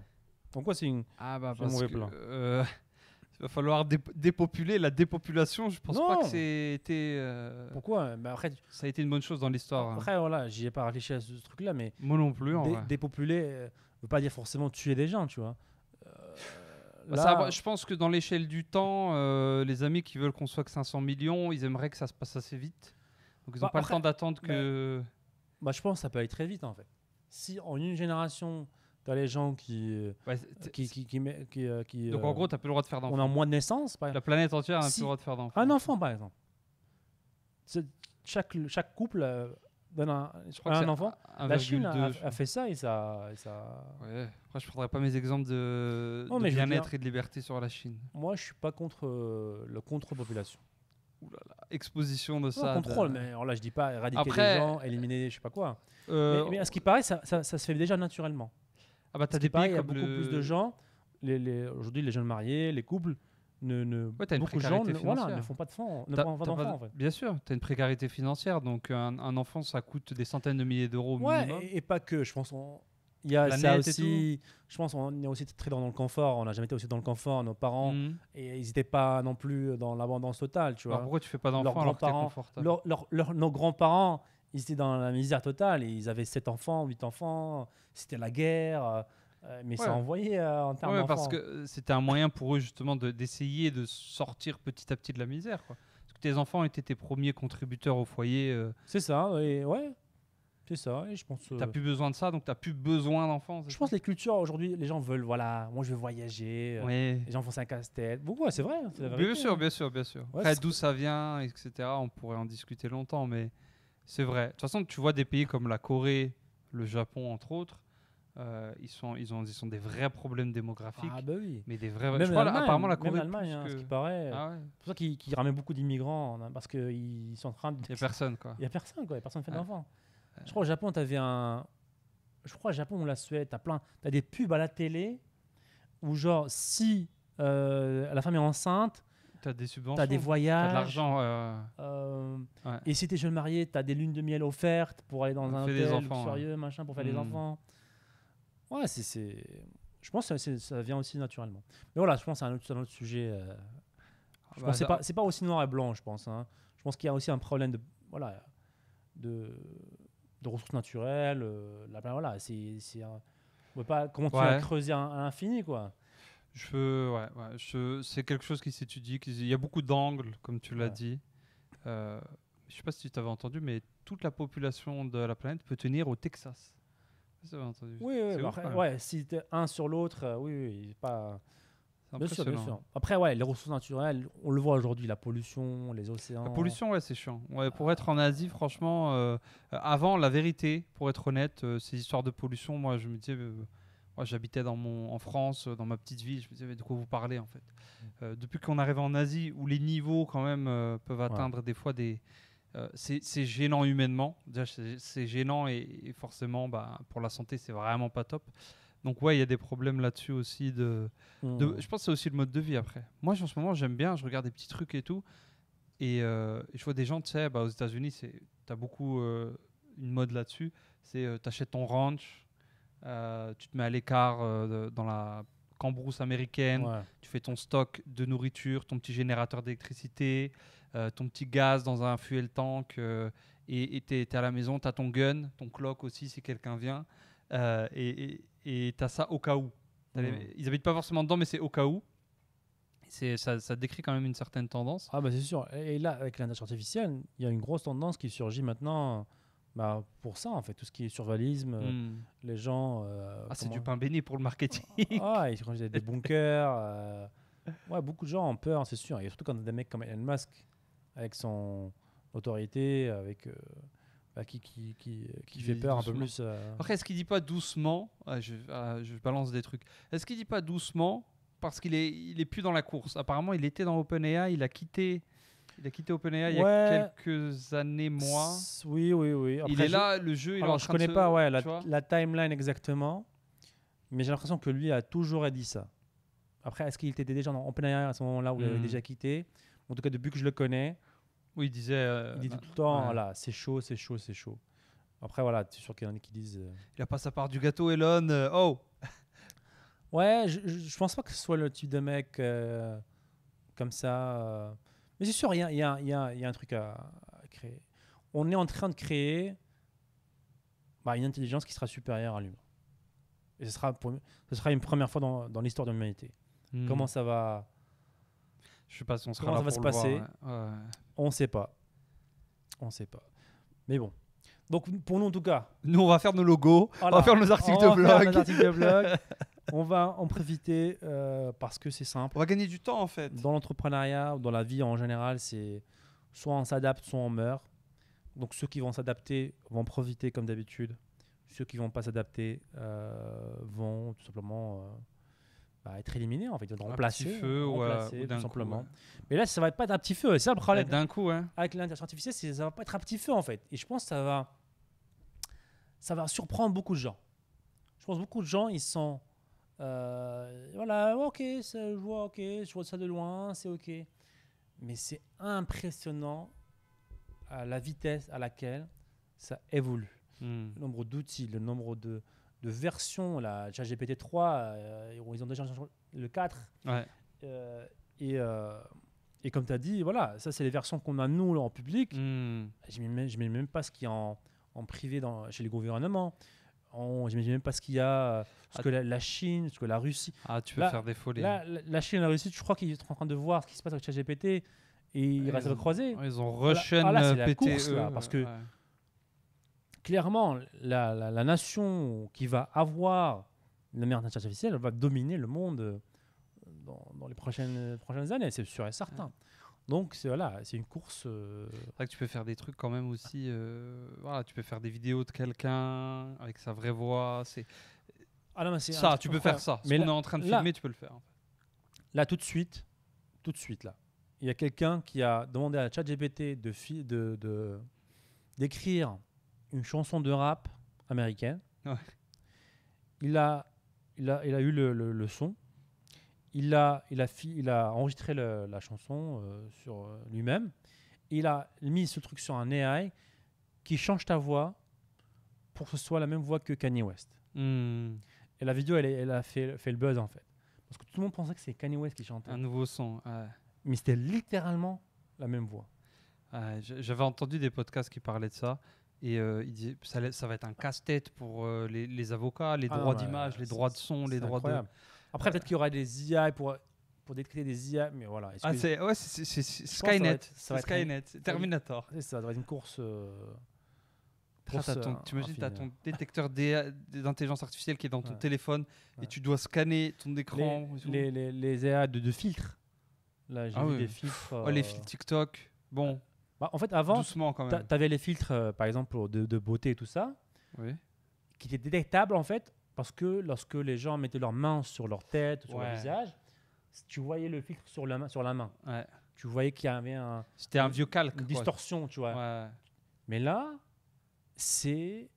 Pourquoi c'est une... ah bah parce que, euh, Il va falloir dépopuler. La dépopulation, je pense pas que c'était. Euh... Pourquoi bah après, Ça a été une bonne chose dans l'histoire. Hein. Après, voilà, j'y ai pas réfléchi à ce truc-là, mais. Moi non plus. En Dépopuler euh, veut pas dire forcément tuer des gens, tu vois. Euh, bah, là... je pense que dans l'échelle du temps, les amis qui veulent qu'on soit que 500 millions, ils aimeraient que ça se passe assez vite. Donc ils n'ont bah, pas le temps d'attendre bah, que bah, je pense que ça peut aller très vite en fait. Si en une génération, tu as les gens qui, euh, euh, qui, qui, qui, euh, Donc en gros, tu n'as plus le droit de faire d'enfants. On a moins de naissance. Par... La planète entière n'a plus le droit de faire d'enfants. Un enfant, par exemple. Chaque, chaque couple donne un, enfant. la Chine a, fait ça et ça. Ouais. Après, je ne prendrai pas mes exemples de, bien-être et de liberté sur la Chine. Moi, je ne suis pas contre la contre-population exposition de ça. contrôle, euh. mais alors là, je dis pas éradiquer les gens, éliminer je sais pas quoi. Euh, mais, à ce qui paraît, ça, ça, se fait déjà naturellement. Ah bah, t'as des pays, il y a beaucoup plus de gens. Les, les, Aujourd'hui, les jeunes mariés, les couples, ne, ne beaucoup de gens ne, font pas de fonds, ne pas Bien sûr, tu as une précarité financière, donc un, enfant, ça coûte des centaines de milliers d'euros minimum. Et, et, pas que, je pense. On, il y a ça aussi. Je pense on est aussi très dans le confort. On n'a jamais été aussi dans le confort. Nos parents mhm. et ils n'étaient pas non plus dans l'abondance totale, tu vois. pourquoi tu fais pas d'enfants alors leur, Nos grands-parents, ils étaient dans la misère totale. ils avaient 7 enfants, 8 enfants. C'était la guerre. Euh, euh, mais ça envoyait euh, en termes ouais, parce que c'était un moyen pour eux justement d'essayer de, sortir petit à petit de la misère. tes enfants étaient tes premiers contributeurs au foyer. C'est ça, oui. ouais. C'est ça, et je pense. tu T'as euh, plus besoin de ça, donc tu t'as plus besoin d'enfance. Je pense que les cultures aujourd'hui, les gens veulent, voilà, moi je veux voyager, euh, les gens font ça un casse-tête. c'est vrai. Hein, hein. bien sûr, bien sûr, bien sûr. d'où ça vient, etc., on pourrait en discuter longtemps, mais c'est vrai. De toute façon, tu vois des pays comme la Corée, le Japon, entre autres, euh, ils, sont, ils, ont, ils ont des vrais problèmes démographiques. Ah bah oui. Mais des vrais. Même je apparemment, la Corée. Hein, qui paraît. Ah c'est pour ça qu'ils ramènent beaucoup d'immigrants, parce qu'ils sont en train de. Il n'y a personne, quoi. Il n'y a personne, quoi. Il n'y a personne qui fait d'enfants. Je crois au Japon, tu avais un. Je crois au Japon ou la Suède, tu as plein. Tu as des pubs à la télé où, genre, si euh, la femme est enceinte, tu as des subventions, tu as des voyages, as de l'argent. Euh, euh, et si tu es jeune marié, tu as des lunes de miel offertes pour aller dans un hôtel des enfants, machin, pour faire des hmm. enfants. Ouais, c'est. Je pense que ça vient aussi naturellement. Mais voilà, je pense que c'est un autre, autre sujet. Je c'est bah, pas, pas aussi noir et blanc, je pense. Hein. Je pense qu'il y a aussi un problème de. Voilà. De de ressources naturelles. Euh, là, voilà, c'est, peut pas, comment tu vas creuser à l'infini, quoi. Je, ouais, ouais, je c'est quelque chose qui s'étudie. Il y a beaucoup d'angles, comme tu l'as dit. Euh, je sais pas si tu t'avais entendu, mais toute la population de la planète peut tenir au Texas. Oui, oui, bah, hein. si un sur l'autre, euh, oui, oui, pas. Après, ouais, les ressources naturelles, on le voit aujourd'hui, la pollution, les océans. La pollution, ouais, c'est chiant. pour être en Asie, franchement, euh, avant, la vérité, pour être honnête, euh, ces histoires de pollution, moi, je me disais, euh, moi, j'habitais dans mon, en France, dans ma petite ville, je me disais, mais de quoi vous parlez, en fait mm. Depuis qu'on arrive en Asie, où les niveaux, quand même, peuvent atteindre des fois des. c'est gênant humainement, c'est gênant et, et forcément, bah, pour la santé, c'est vraiment pas top. Donc ouais, il y a des problèmes là-dessus aussi. De, hmm. je pense que c'est aussi le mode de vie après. Moi, en ce moment, j'aime bien, je regarde des petits trucs et tout. Et, euh, je vois des gens, tu sais, bah, aux États-Unis, tu as beaucoup euh, une mode là-dessus. C'est euh, tu achètes ton ranch, tu te mets à l'écart dans la cambrousse américaine, tu fais ton stock de nourriture, ton petit générateur d'électricité, ton petit gaz dans un fuel tank. et tu es, à la maison, tu as ton gun, ton clock aussi si quelqu'un vient. et et t'as ça au cas où. Hmm. ils habitent pas forcément dedans, mais c'est au cas où. Ça, ça, décrit quand même une certaine tendance. Ah bah c'est sûr. Et là, avec la artificielle, il y a une grosse tendance qui surgit maintenant bah, pour ça, en fait. Tout ce qui est survalisme, euh, hmm. les gens... Euh, ah, c'est du pain béni pour le marketing. Ah, ils construisent des bunkers. Euh. Ouais, beaucoup de gens ont peur, c'est sûr. Et surtout quand on a des mecs comme Elon Musk, avec son autorité, avec... Bah, euh, qui, qui, fait peur un peu plus. Euh. Après, est-ce qu'il dit pas doucement ah, je, balance des trucs. Est-ce qu'il dit pas doucement parce qu'il est, il est plus dans la course Apparemment, il était dans OpenAI, il a quitté. Il a quitté OpenAI il y a quelques années, mois. Oui, oui, oui. il est là, le jeu. Il est je train connais pas ouais, la, timeline exactement, mais j'ai l'impression que lui a toujours dit ça. Après, est-ce qu'il était déjà dans OpenAI à ce moment-là où il avait hmm. déjà quitté En tout cas, depuis que je le connais, oui, il disait. Euh, bah, tout le temps, là, c'est chaud, c'est chaud, c'est chaud. Après, voilà, tu es sûr qu'il y en a qui disent. Euh, il a pas sa part du gâteau, Elon. Euh, oh Ouais, je, pense pas que ce soit le type de mec comme ça. Mais c'est sûr, il y a, un truc à, créer. On est en train de créer bah, une intelligence qui sera supérieure à l'humain. Et ce sera, pour, ce sera une première fois dans, l'histoire de l'humanité. Hmm. Comment ça va je sais pas si on Comment ça va se passer voir, On sait pas. On sait pas. Mais bon. Donc pour nous en tout cas, Nous, on va faire nos logos, on va faire nos articles on de blog. on va en profiter euh, parce que c'est simple. On va gagner du temps en fait. Dans l'entrepreneuriat, ou dans la vie en général, c'est soit on s'adapte, soit on meurt. Donc ceux qui vont s'adapter vont profiter comme d'habitude. Ceux qui vont pas s'adapter euh, vont tout simplement euh, va bah, être éliminé en fait, de euh, remplacer, ou, simplement. Mais là, ça va être pas être un petit feu, c'est euh, ça le problème. D'un coup, hein. Avec l'intelligence artificielle, ça va pas être un petit feu en fait. Et je pense que ça va, ça va surprendre beaucoup de gens. Je pense que beaucoup de gens, ils sont, euh, voilà, ok, je vois, ok, je vois ça de loin, c'est ok. Mais c'est impressionnant à la vitesse à laquelle ça évolue. Hmm. Le nombre d'outils, le nombre de, de version, la ChatGPT 3, euh, ils ont déjà le 4. Euh, et. Euh, et comme tu as dit, voilà, ça, c'est les versions qu'on a, nous, en public. Hmm. Je ne mets même pas ce qu'il y a en, privé dans, chez les gouvernements. je ne mets même pas ce qu'il y a, ce ah. que la, Chine, ce que la Russie. Ah, tu veux faire des la, Chine et la Russie, je crois qu'ils sont en train de voir ce qui se passe avec ChatGPT et ils, restent recroisés Ils ont ah, rechaîné la e, parce que clairement, la, nation qui va avoir la l'intelligence artificielle va dominer le monde euh, dans, les prochaines, prochaines années, c'est sûr et certain. Donc c'est voilà, c'est une course. Euh, que tu peux faire des trucs quand même aussi. Euh, voilà, tu peux faire des vidéos de quelqu'un avec sa vraie voix. Ah ça, tu peux faire ça. Mais est en train de filmer, tu peux le faire. Là tout de suite, tout de suite là, il y a quelqu'un qui a demandé à ChatGPT de, de, de d'écrire une chanson de rap américaine. Il, a, il, a, eu le, son. Il a, il a, il a enregistré la chanson euh, sur euh, lui-même. Il a mis ce truc sur un AI qui change ta voix pour que ce soit la même voix que Kanye West. Hmm. Et la vidéo, elle, a fait, fait, le buzz en fait. Parce que tout le monde pensait que c'est Kanye West qui chantait. Un nouveau son. Mais c'était littéralement la même voix. J'avais entendu des podcasts qui parlaient de ça. Et euh, il ça, ça, va être un casse-tête pour euh, les, avocats, les ah droits d'image, euh, les droits de son, les droits de. Après, peut-être qu'il y aura des IA pour, pour détecter des IA, mais voilà. Ah, c'est ouais, Skynet. Ça Skynet, Terminator. Ça va être une course. tu imagines, ah, tu as ton hein. détecteur d'intelligence artificielle qui est dans ton téléphone et tu dois scanner ton écran. Les, les, les IA de, de filtres. Là, j'ai ah des filtres. Oh, les filtres TikTok. Bon. Bah, en fait, avant, tu avais les filtres, euh, par exemple, de, beauté et tout ça, qui étaient détectables, en fait, parce que lorsque les gens mettaient leurs mains sur leur tête, sur leur visage, tu voyais le filtre sur la, main. Sur la main. Tu voyais qu'il y avait un, C'était un vieux calque, une distorsion, tu vois. Mais là, c'est.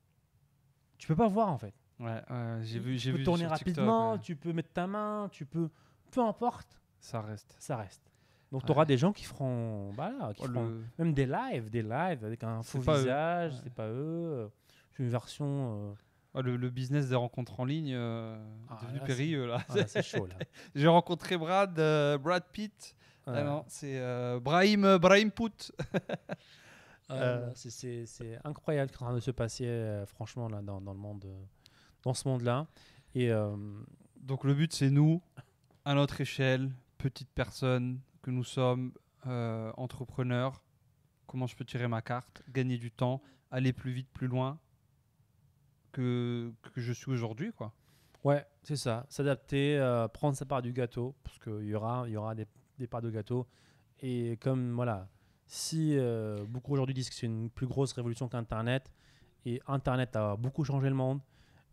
Tu peux pas voir, en fait. Ouais, j'ai vu. Tu peux tourner rapidement, tu peux mettre ta main, tu peux. Peu importe. Ça reste. Ça reste. Donc, tu auras des gens qui feront, bah là, qui oh, même des lives, des lives avec un faux visage, c'est pas eux. C'est euh, une version. Euh, oh, le, business des rencontres en ligne euh, ah, est devenu périlleux ah, là. c'est chaud J'ai rencontré Brad, Brad Pitt. Ah non, c'est Brahim, Brahim Pout. c'est incroyable ce qui est en train de se passer franchement là dans, dans le monde, dans ce monde-là. Et donc le but c'est nous, à notre échelle, petite personne, nous sommes euh, entrepreneurs, comment je peux tirer ma carte, gagner du temps, aller plus vite, plus loin que, je suis aujourd'hui, quoi. Ouais, c'est ça. S'adapter, euh, prendre sa part du gâteau, parce qu'il y aura, y aura des, parts de gâteau. Et comme, voilà, si euh, beaucoup aujourd'hui disent que c'est une plus grosse révolution qu'Internet, et Internet a beaucoup changé le monde,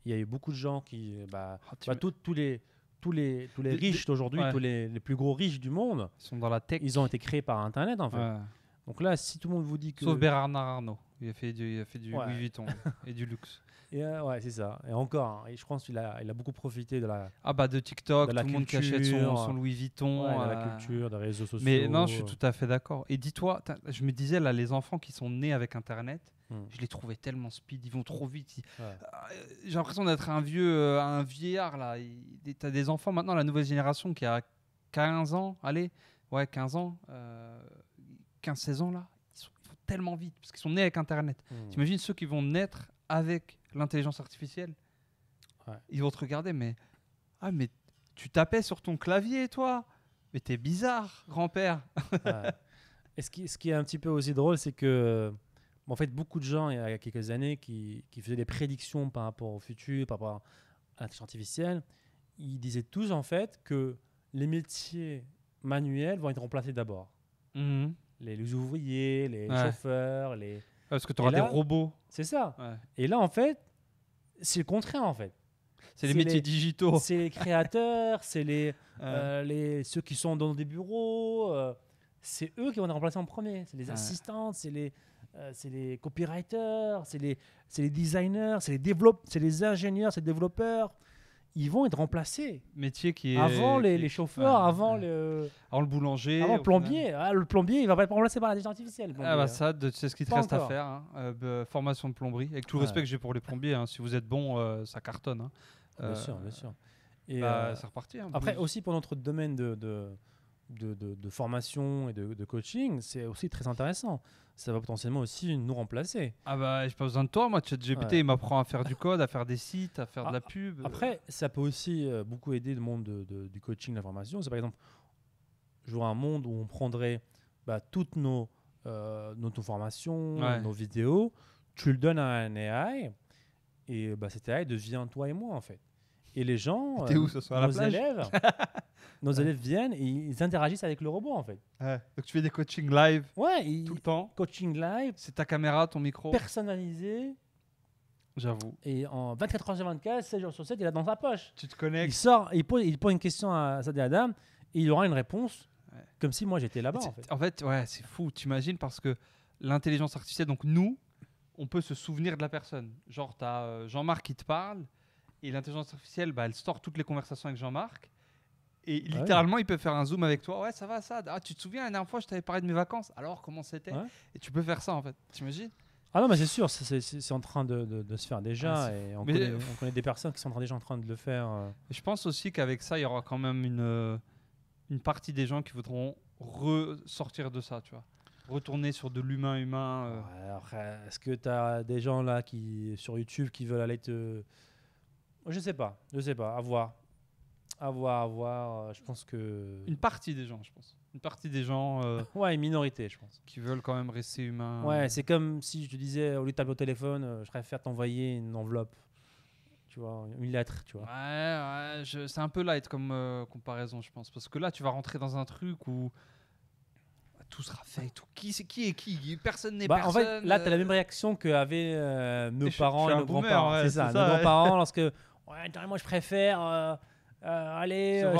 il y a eu beaucoup de gens qui. Bah, ah, bah tous les tous les, les riches d'aujourd'hui, tous les, les, plus gros riches du monde, ils sont dans la tech. Ils ont été créés par Internet, en fait. Donc là, si tout le monde vous dit que. Sauf Bernard Arnault, il a fait du, il a fait du Louis Vuitton et du luxe. Et euh, ouais, c'est ça. Et encore, hein, je pense qu'il a, il a beaucoup profité de la. Ah bah de TikTok, de la tout le monde cachette son, Louis Vuitton. de la euh, culture, des réseaux sociaux. Mais non, je suis tout à fait d'accord. Et dis-toi, je me disais là, les enfants qui sont nés avec Internet, Hmm. Je les trouvais tellement speed, ils vont trop vite. Euh, j'ai l'impression d'être un vieux, euh, un vieillard là. T'as des enfants maintenant, la nouvelle génération qui a 15 ans, allez, ouais, 15 ans, 15-16 euh, ans là, ils, vont tellement vite parce qu'ils sont nés avec Internet. Mmh. T'imagines ceux qui vont naître avec l'intelligence artificielle Ils vont te regarder, mais ah mais tu tapais sur ton clavier toi, mais t'es bizarre, grand-père. ce ce qui est un petit peu aussi drôle, c'est que en fait, beaucoup de gens, il y a quelques années, qui, qui faisaient des prédictions par rapport au futur, par rapport à l'intelligence artificielle, ils disaient tous, en fait, que les métiers manuels vont être remplacés d'abord. Mhm. Les, ouvriers, les chauffeurs, les... Parce que tu auras des robots. C'est ça. Et là, en fait, c'est le contraire, en fait. C'est les métiers digitaux. C'est les créateurs, c'est les, euh, les, ceux qui sont dans des bureaux. Euh, c'est eux qui vont être remplacés en premier. C'est les assistantes, c'est les, euh, c'est les copywriters, c'est les, les designers, c'est les, c'est les ingénieurs, c'est les développeurs. Ils vont être remplacés. Métier qui est. Avant les, chauffeurs, avant le. Avant le boulanger. Avant le plombier. Ah, le plombier, il va pas être remplacé par l'intelligence artificielle. ah bah ça, hein. ce qu'il te reste à faire. Hein. Euh, bah, formation de plomberie. Avec tout le respect que j'ai pour les plombiers, hein, si vous êtes bon, euh, ça cartonne. Bien sûr, bien sûr. Et bah, c'est Après, aussi pour notre domaine de de, formation et de, coaching, c'est aussi très intéressant. Ça va potentiellement aussi nous remplacer. Ah bah, j'ai pas besoin de toi, moi, ChatGPT, GPT, il m'apprend à faire du code, à faire des sites, à faire de la ah, pub. Après, ça peut aussi euh, beaucoup aider le monde du coaching, de la formation. C'est par exemple, je vois un monde où on prendrait bah, toutes nos, euh, formations, nos vidéos, tu le donnes à un AI, et bah, cet AI devient toi et moi, en fait. Et les gens, euh, ce nos, élèves, nos élèves viennent et ils interagissent avec le robot en fait. Ouais. Donc tu fais des coachings live ouais, tout le temps. Coaching live. C'est ta caméra, ton micro. Personnalisé. J'avoue. Et en 24 h sur 24, 7 jours sur 7, il a dans sa poche. Tu te connectes. Il sort, il pose, il pose une question à Sadé Adam et il aura une réponse comme si moi j'étais là-bas. En fait. en fait, ouais, c'est fou. Tu imagines parce que l'intelligence artificielle, donc nous, on peut se souvenir de la personne. Genre, tu as euh, Jean-Marc qui te parle et l'intelligence artificielle, bah, elle sort toutes les conversations avec Jean-Marc. Et littéralement, il peut faire un zoom avec toi. Ouais, ça va, ça. Ah, tu te souviens, la dernière fois, je t'avais parlé de mes vacances. Alors, comment c'était Et tu peux faire ça, en fait. T'imagines ah non, mais c'est sûr, c'est en train de, de, se faire déjà. Ah, et on connaît, des personnes qui sont déjà en train de le faire. Euh. Je pense aussi qu'avec ça, il y aura quand même une, euh, une partie des gens qui voudront ressortir de ça, tu vois. Retourner sur de l'humain humain. Euh. est-ce que tu as des gens là qui, sur YouTube qui veulent aller te je sais pas, je sais pas, à voir. À voir, à voir. Euh, je pense que. Une partie des gens, je pense. Une partie des gens. Euh, ouais, une minorité, je pense. Qui veulent quand même rester humains. Ouais, c'est comme si je te disais, au lieu de taper au téléphone, euh, je préfère t'envoyer une enveloppe. Tu vois, une lettre, tu vois. Ouais, ouais c'est un peu light comme comparaison, je pense. Parce que là, tu vas rentrer dans un truc où tout sera fait, tout. Qui, c'est, qui est qui Personne n'est bah, personne. En fait, là, tu as la même réaction qu'avaient nos parents et nos grands-parents. c'est, ça, nos grands-parents lorsque Ouais, moi je préfère. Euh, euh aller euh, que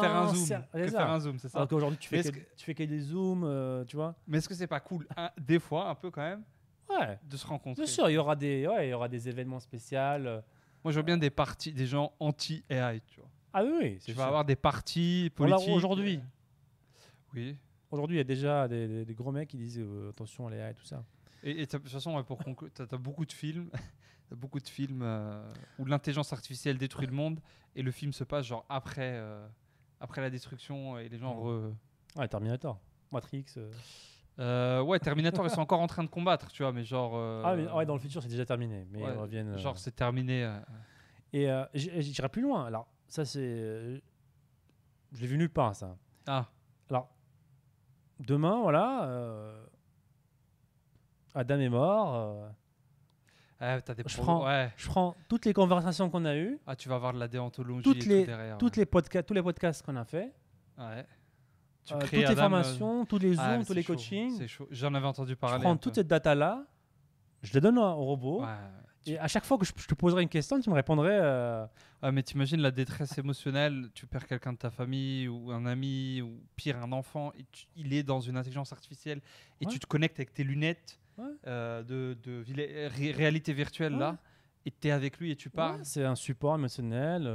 faire un zoom, que faire un zoom, c'est ça. Alors qu'aujourd'hui tu fais que... tu fais des zooms, euh, tu vois. Mais est-ce que c'est pas cool des fois un peu quand même Ouais. De se rencontrer. Bien sûr, il y aura des ouais, il y aura des événements spéciaux. Moi, je vois bien des parties, des gens anti-AI, tu vois. Ah oui, oui Tu vas avoir des parties politiques. aujourd'hui. Oui. Aujourd'hui, il y a déjà des, des, gros mecs qui disent attention à l'AI et tout ça. Et de toute façon, pour conclure, tu as, beaucoup de films beaucoup de films euh, où l'intelligence artificielle détruit le monde et le film se passe genre après, euh, après la destruction et les gens. Re... Ouais, Terminator, Matrix. Euh. ouais, Terminator, ils sont encore en train de combattre, tu vois, mais genre. Ah, mais ouais, dans le futur, c'est déjà terminé. Mais Genre, c'est terminé. Et j'irai plus loin. Alors, ça, c'est. Je l'ai vu nulle part, ça. Ah. Alors, demain, voilà. Adam est mort ah, je, prends, je prends toutes les conversations qu'on a eues. Ah, tu vas avoir de la déontologie toutes les, Toutes les podcasts, tous les podcasts qu'on a fait. Ouais. Euh, toutes les formations, euh, tous les ah, zooms, tous les coachings. J'en avais entendu parler. Je prends toutes ces data-là, je les donne au robot. Et à chaque fois que je, te poserai une question, tu me répondrais. Euh... Ah, mais t'imagines la détresse émotionnelle, tu perds quelqu'un de ta famille ou un ami ou pire un enfant, il est dans une intelligence artificielle et tu te connectes avec tes lunettes euh, de, réalité virtuelle là, et tu es avec lui et tu pars c'est un support émotionnel,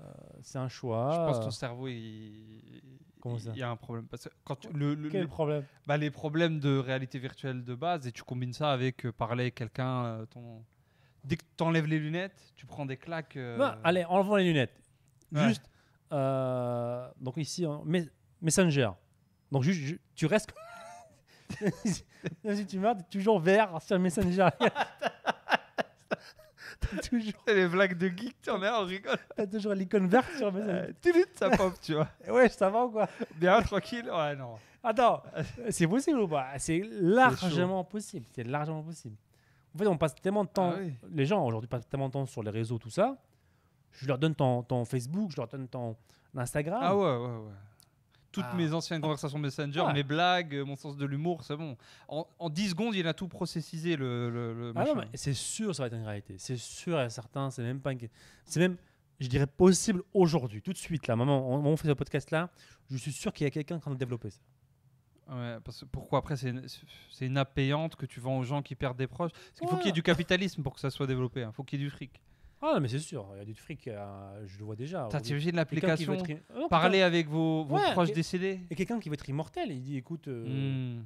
euh, c'est un choix. Je pense que ton cerveau, il, y a un problème. Parce que quand le, problème bah, Les problèmes de réalité virtuelle de base, et tu combines ça avec euh, parler quelqu'un. ton... Dès que tu enlèves les lunettes, tu prends des claques. allez, enlevons les lunettes. Juste, donc ici, Messenger. Donc juste, tu restes si tu meurs, t'es toujours vert sur Messenger. toujours. les blagues de geek, en as, on rigole. T'as toujours l'icône verte sur Messenger. vite euh, ça pop, tu vois. ouais, ça va ou quoi Bien, tranquille. Ouais, non. Attends, c'est possible ou pas C'est largement possible. C'est largement possible. En fait, on passe tellement de temps. Ah les gens aujourd'hui passent tellement de temps sur les réseaux, tout ça. Je leur donne ton Facebook, je leur donne ton Instagram. Ah ouais, ouais, ouais toutes ah. mes anciennes oh. conversations Messenger, mes blagues, mon sens de l'humour, c'est bon. En, 10 secondes, il a tout processisé le. le, ah c'est sûr, ça va être une réalité. C'est sûr et certain. C'est même pas. C'est même, je dirais, possible aujourd'hui, tout de suite. Là, maman, on, on fait ce podcast-là. Je suis sûr qu'il y a quelqu'un qui en de développer ça. Ouais, parce pourquoi après c'est une, une que tu vends aux gens qui perdent des proches Parce qu'il faut qu'il y ait du capitalisme pour que ça soit développé. il hein. faut qu'il y ait du fric. Ah, mais c'est sûr, il y a du fric, euh, je le vois déjà. T'as t'imagines l'application être... Parler avec vos, vos proches décédés Et quelqu'un qui veut être immortel, il dit écoute, euh, hmm.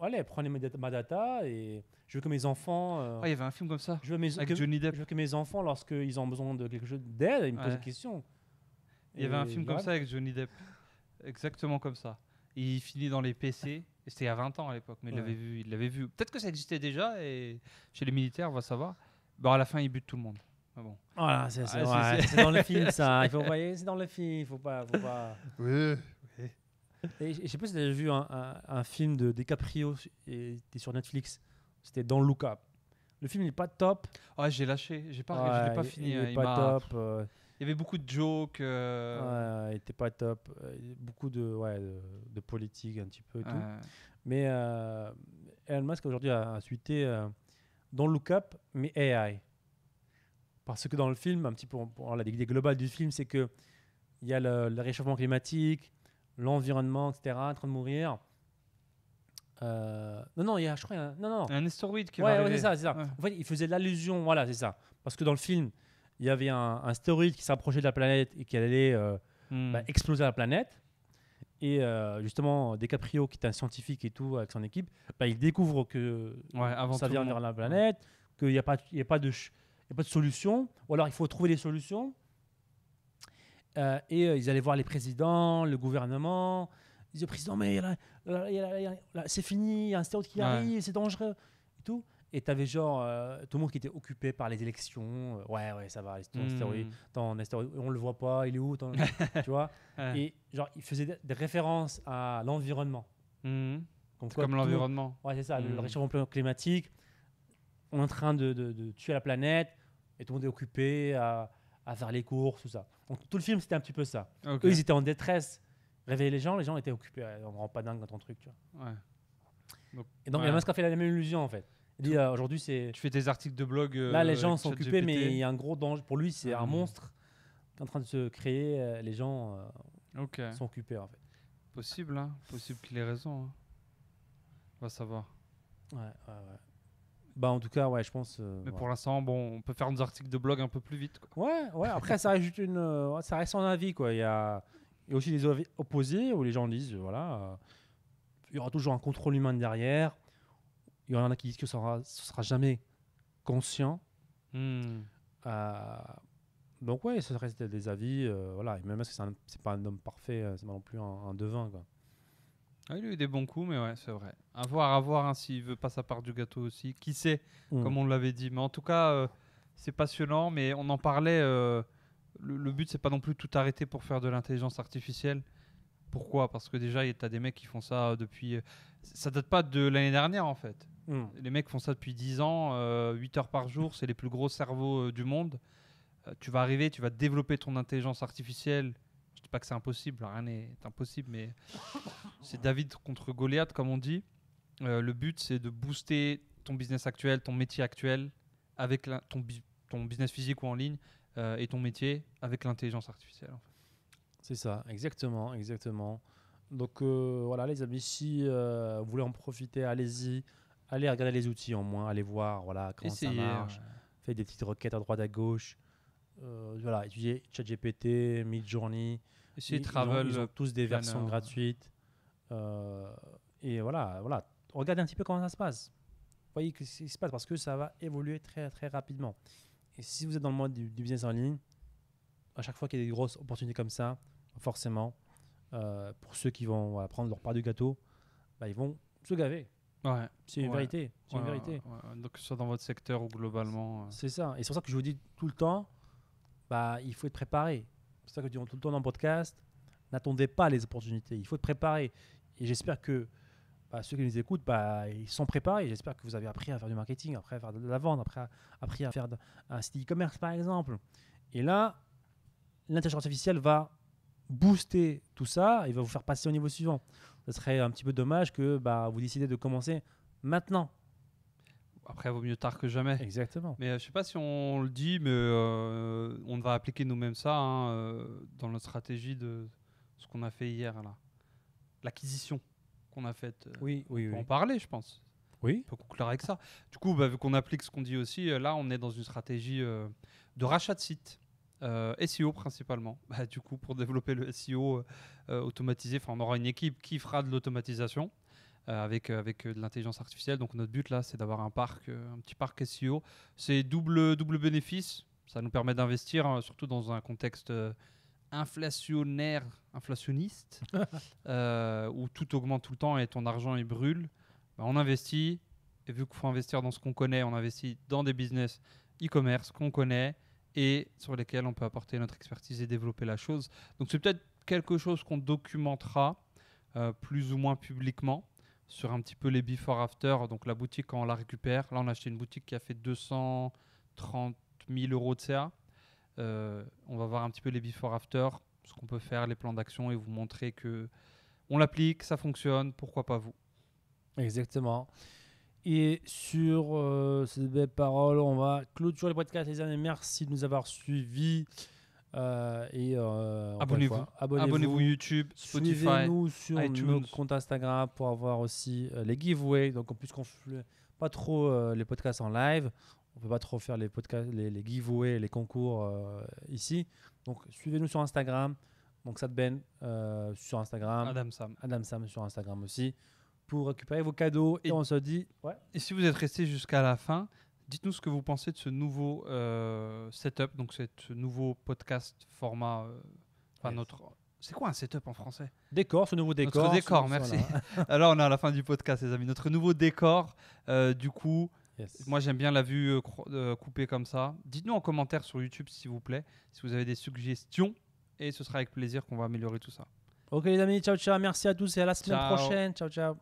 allez, prenez ma data, et je veux que mes enfants. Euh, il y avait un film comme ça je veux avec que, Johnny Depp. Je veux que mes enfants, lorsqu'ils ont besoin de quelque chose d'aide, ils me posent des questions. Il y avait un film comme ça avec Johnny Depp, exactement comme ça. il finit dans les PC. C'était il y a 20 ans à l'époque, mais il l'avait vu. Il l'avait vu. Peut-être que ça existait déjà et chez les militaires, on va savoir. Bon, à la fin, il bute tout le monde. bon. Ah, c'est dans le film, ça. Il faut c'est dans le film, il faut pas, faut pas. Oui. oui. Et, je sais pas si tu as vu un, film de DiCaprio, et était sur Netflix. C'était dans Luca. Le film n'est pas top. Ouais ah, j'ai lâché, j'ai pas, pas fini. Il, n'est hein. pas top. Euh. Il y avait beaucoup de jokes. Euh. il était pas top. Euh, beaucoup de, ouais, de, politique un petit peu tout. Mais Elon Musk aujourd'hui a, a suité le Look Up, mais AI. Parce que dans le film, un petit peu, la idée globale du film, c'est que il y a le, réchauffement climatique, l'environnement, etc., en train de mourir. Euh, non, non, il y a, je crois, un, non, non. un astéroïde qui ouais, c'est ça, c'est ça. En fait, il faisait l'allusion, voilà, c'est ça. Parce que dans le film, il y avait un, un astéroïde qui s'approchait de la planète et qui allait euh, hmm. bah, exploser la planète. Et justement euh, justement, DiCaprio, qui est un scientifique et tout, avec son équipe, bah, il découvre que avant ça vient vers la planète, qu'il n'y a, pas, a, pas de pas de solution, ou alors il faut trouver des solutions. Euh, et euh, ils allaient voir les présidents, le gouvernement. Ils disaient, président, mais c'est fini, il y a un stéote qui arrive, c'est dangereux. Et tout. Et t'avais genre euh, tout le monde qui était occupé par les élections. Euh, ouais, ouais, ça va, hmm. on le voit pas, il est où, tu vois Et genre, il faisait des références à l'environnement. Hmm. Comme, comme l'environnement. Ouais, c'est ça, le hmm. réchauffement climatique. On est en train de, de, tuer la planète et tout le monde est occupé à, faire les courses, tout ça. Donc tout le film, c'était un petit peu ça. Eux, ils étaient en détresse. Réveiller les gens, les gens étaient occupés. On ne rend pas dingue dans ton truc, tu vois. Ouais. Donc, et donc, qui a fait la même illusion, en fait. Euh, aujourd'hui, c'est. Tu fais des articles de blog. Euh, Là, les gens sont occupés, mais il y a un gros danger. Pour lui, c'est un hmm. monstre qui est en train de se créer. Euh, les gens sont occupés, Possible, hein. Possible qu'il ait raison. Hein. On va savoir. Ouais, Bah en tout cas, ouais, je pense. mais pour l'instant, bon, on peut faire nos articles de blog un peu plus vite. Ouais, ouais. Après, ça reste une, ça reste avis, quoi. Il y a, aussi des avis opposés où les gens disent, voilà, il y aura toujours un contrôle humain derrière il y en a qui disent que ça ne sera jamais conscient. Hmm. Euh, donc ouais, ça reste des avis, euh, voilà. Et même si c'est pas un homme parfait, euh, c'est pas non plus un, devin quoi. Ah, il a eu des bons coups, mais ouais, c'est vrai. À voir, à voir hein, s'il veut pas sa part du gâteau aussi. Qui sait, hmm. comme on l'avait dit. Mais en tout cas, c'est passionnant. Mais on en parlait. le, le but, c'est pas non plus tout arrêter pour faire de l'intelligence artificielle. Pourquoi Parce que déjà, il y a des mecs qui font ça depuis. Ça date pas de l'année dernière, en fait. Mm. Les mecs font ça depuis 10 ans, 8 euh, heures par jour, c'est les plus gros cerveaux euh, du monde. Euh, tu vas arriver, tu vas développer ton intelligence artificielle. Je dis pas que c'est impossible, rien n'est impossible, mais c'est David contre Goliath, comme on dit. le but, c'est de booster ton business actuel, ton métier actuel, avec ton, business physique ou en ligne, et ton métier avec l'intelligence artificielle. C'est ça, exactement, exactement. Donc voilà les amis, si vous voulez en profiter, allez-y allez regarder les outils en moins, allez voir voilà, comment ça marche, euh, faites des petites requêtes à droite à gauche, euh, voilà, étudiez ChatGPT, Midjourney. ils, Travel. Ils ont, tous des euh, versions gratuites. et voilà, voilà, regardez un petit peu comment ça se passe. Voyez ce qui se passe parce que ça va évoluer très très rapidement. Et si vous êtes dans le monde du, business en ligne, à chaque fois qu'il y a des grosses opportunités comme ça, forcément, pour ceux qui vont voilà, prendre leur part du gâteau, bah, ils vont se gaver. Ouais. C'est une vérité. C'est vérité. Donc, que ce soit dans votre secteur ou globalement. Euh. C'est ça. Et c'est pour ça que je vous dis tout le temps, bah, il faut être préparé. C'est ça que je dis tout le temps dans le podcast, n'attendez pas les opportunités. Il faut être préparé. Et j'espère que bah, ceux qui nous écoutent, bah, ils sont préparés. J'espère que vous avez appris à faire du marketing, après à faire de la vente, après à, appris à faire de, un site e-commerce, par exemple. Et là, l'intelligence artificielle va booster tout ça, il va vous faire passer au niveau suivant. Ce serait un petit peu dommage que bah, vous décidez de commencer maintenant. Après, il vaut mieux tard que jamais. Exactement. Mais euh, je sais pas si on le dit, mais euh, on va appliquer nous-mêmes ça hein, euh, dans notre stratégie de ce qu'on a fait hier là, l'acquisition qu'on a faite. oui, oui, on oui. En parler, je pense. Oui. On peut conclure avec ça. Du coup, bah, vu qu'on applique ce qu'on dit aussi, là, on est dans une stratégie de rachat de sites. Euh, SEO principalement. Bah, du coup, pour développer le SEO euh, euh, automatisé, on aura une équipe qui fera de l'automatisation avec, avec de l'intelligence artificielle. Donc notre but là, c'est d'avoir un parc, un petit parc SEO. C'est double, double bénéfice. Ça nous permet d'investir, hein, surtout dans un contexte inflationnaire, inflationniste, où tout augmente tout le temps et ton argent il brûle. Bah, on investit, et vu qu'il faut investir dans ce qu'on connaît, on investit dans des business e-commerce qu'on connaît, et sur lesquels on peut apporter notre expertise et développer la chose. Donc c'est peut-être quelque chose qu'on documentera euh, plus ou moins publiquement sur un petit peu les before after. Donc la boutique quand on la récupère, là on a acheté une boutique qui a fait 230 000 euros de CA. Euh, on va voir un petit peu les before after, ce qu'on peut faire, les plans d'action et vous montrer que on l'applique, ça fonctionne, pourquoi pas vous Exactement. Et sur euh, ces belles paroles, on va clôturer les podcasts les amis. Merci de nous avoir suivis. Euh, et euh, abonnez-vous. Abonnez-vous YouTube, Spotify, nous sur notre compte Instagram pour avoir aussi les giveaways. Donc, en plus qu'on ne pas trop les podcasts en live, on ne peut pas trop faire les podcasts, les, les giveaways, les concours ici. Donc, suivez-nous sur Instagram. Donc, Sadben sur Instagram. Adam Sam. Adam Sam sur Instagram aussi pour récupérer vos cadeaux. Et, on se dit. Et si vous êtes resté jusqu'à la fin, dites-nous ce que vous pensez de ce nouveau euh, setup, donc ce nouveau podcast format. Euh, enfin, notre. C'est quoi un setup en français Décor, ce nouveau décor. décor, merci. Alors, on est à la fin du podcast, les amis. Notre nouveau décor, euh, du coup. Moi, j'aime bien la vue coupée comme ça. Dites-nous en commentaire sur YouTube, s'il vous plaît, si vous avez des suggestions. Et ce sera avec plaisir qu'on va améliorer tout ça. Ok, les amis, ciao, ciao. Merci à tous et à la semaine prochaine. Ciao, ciao.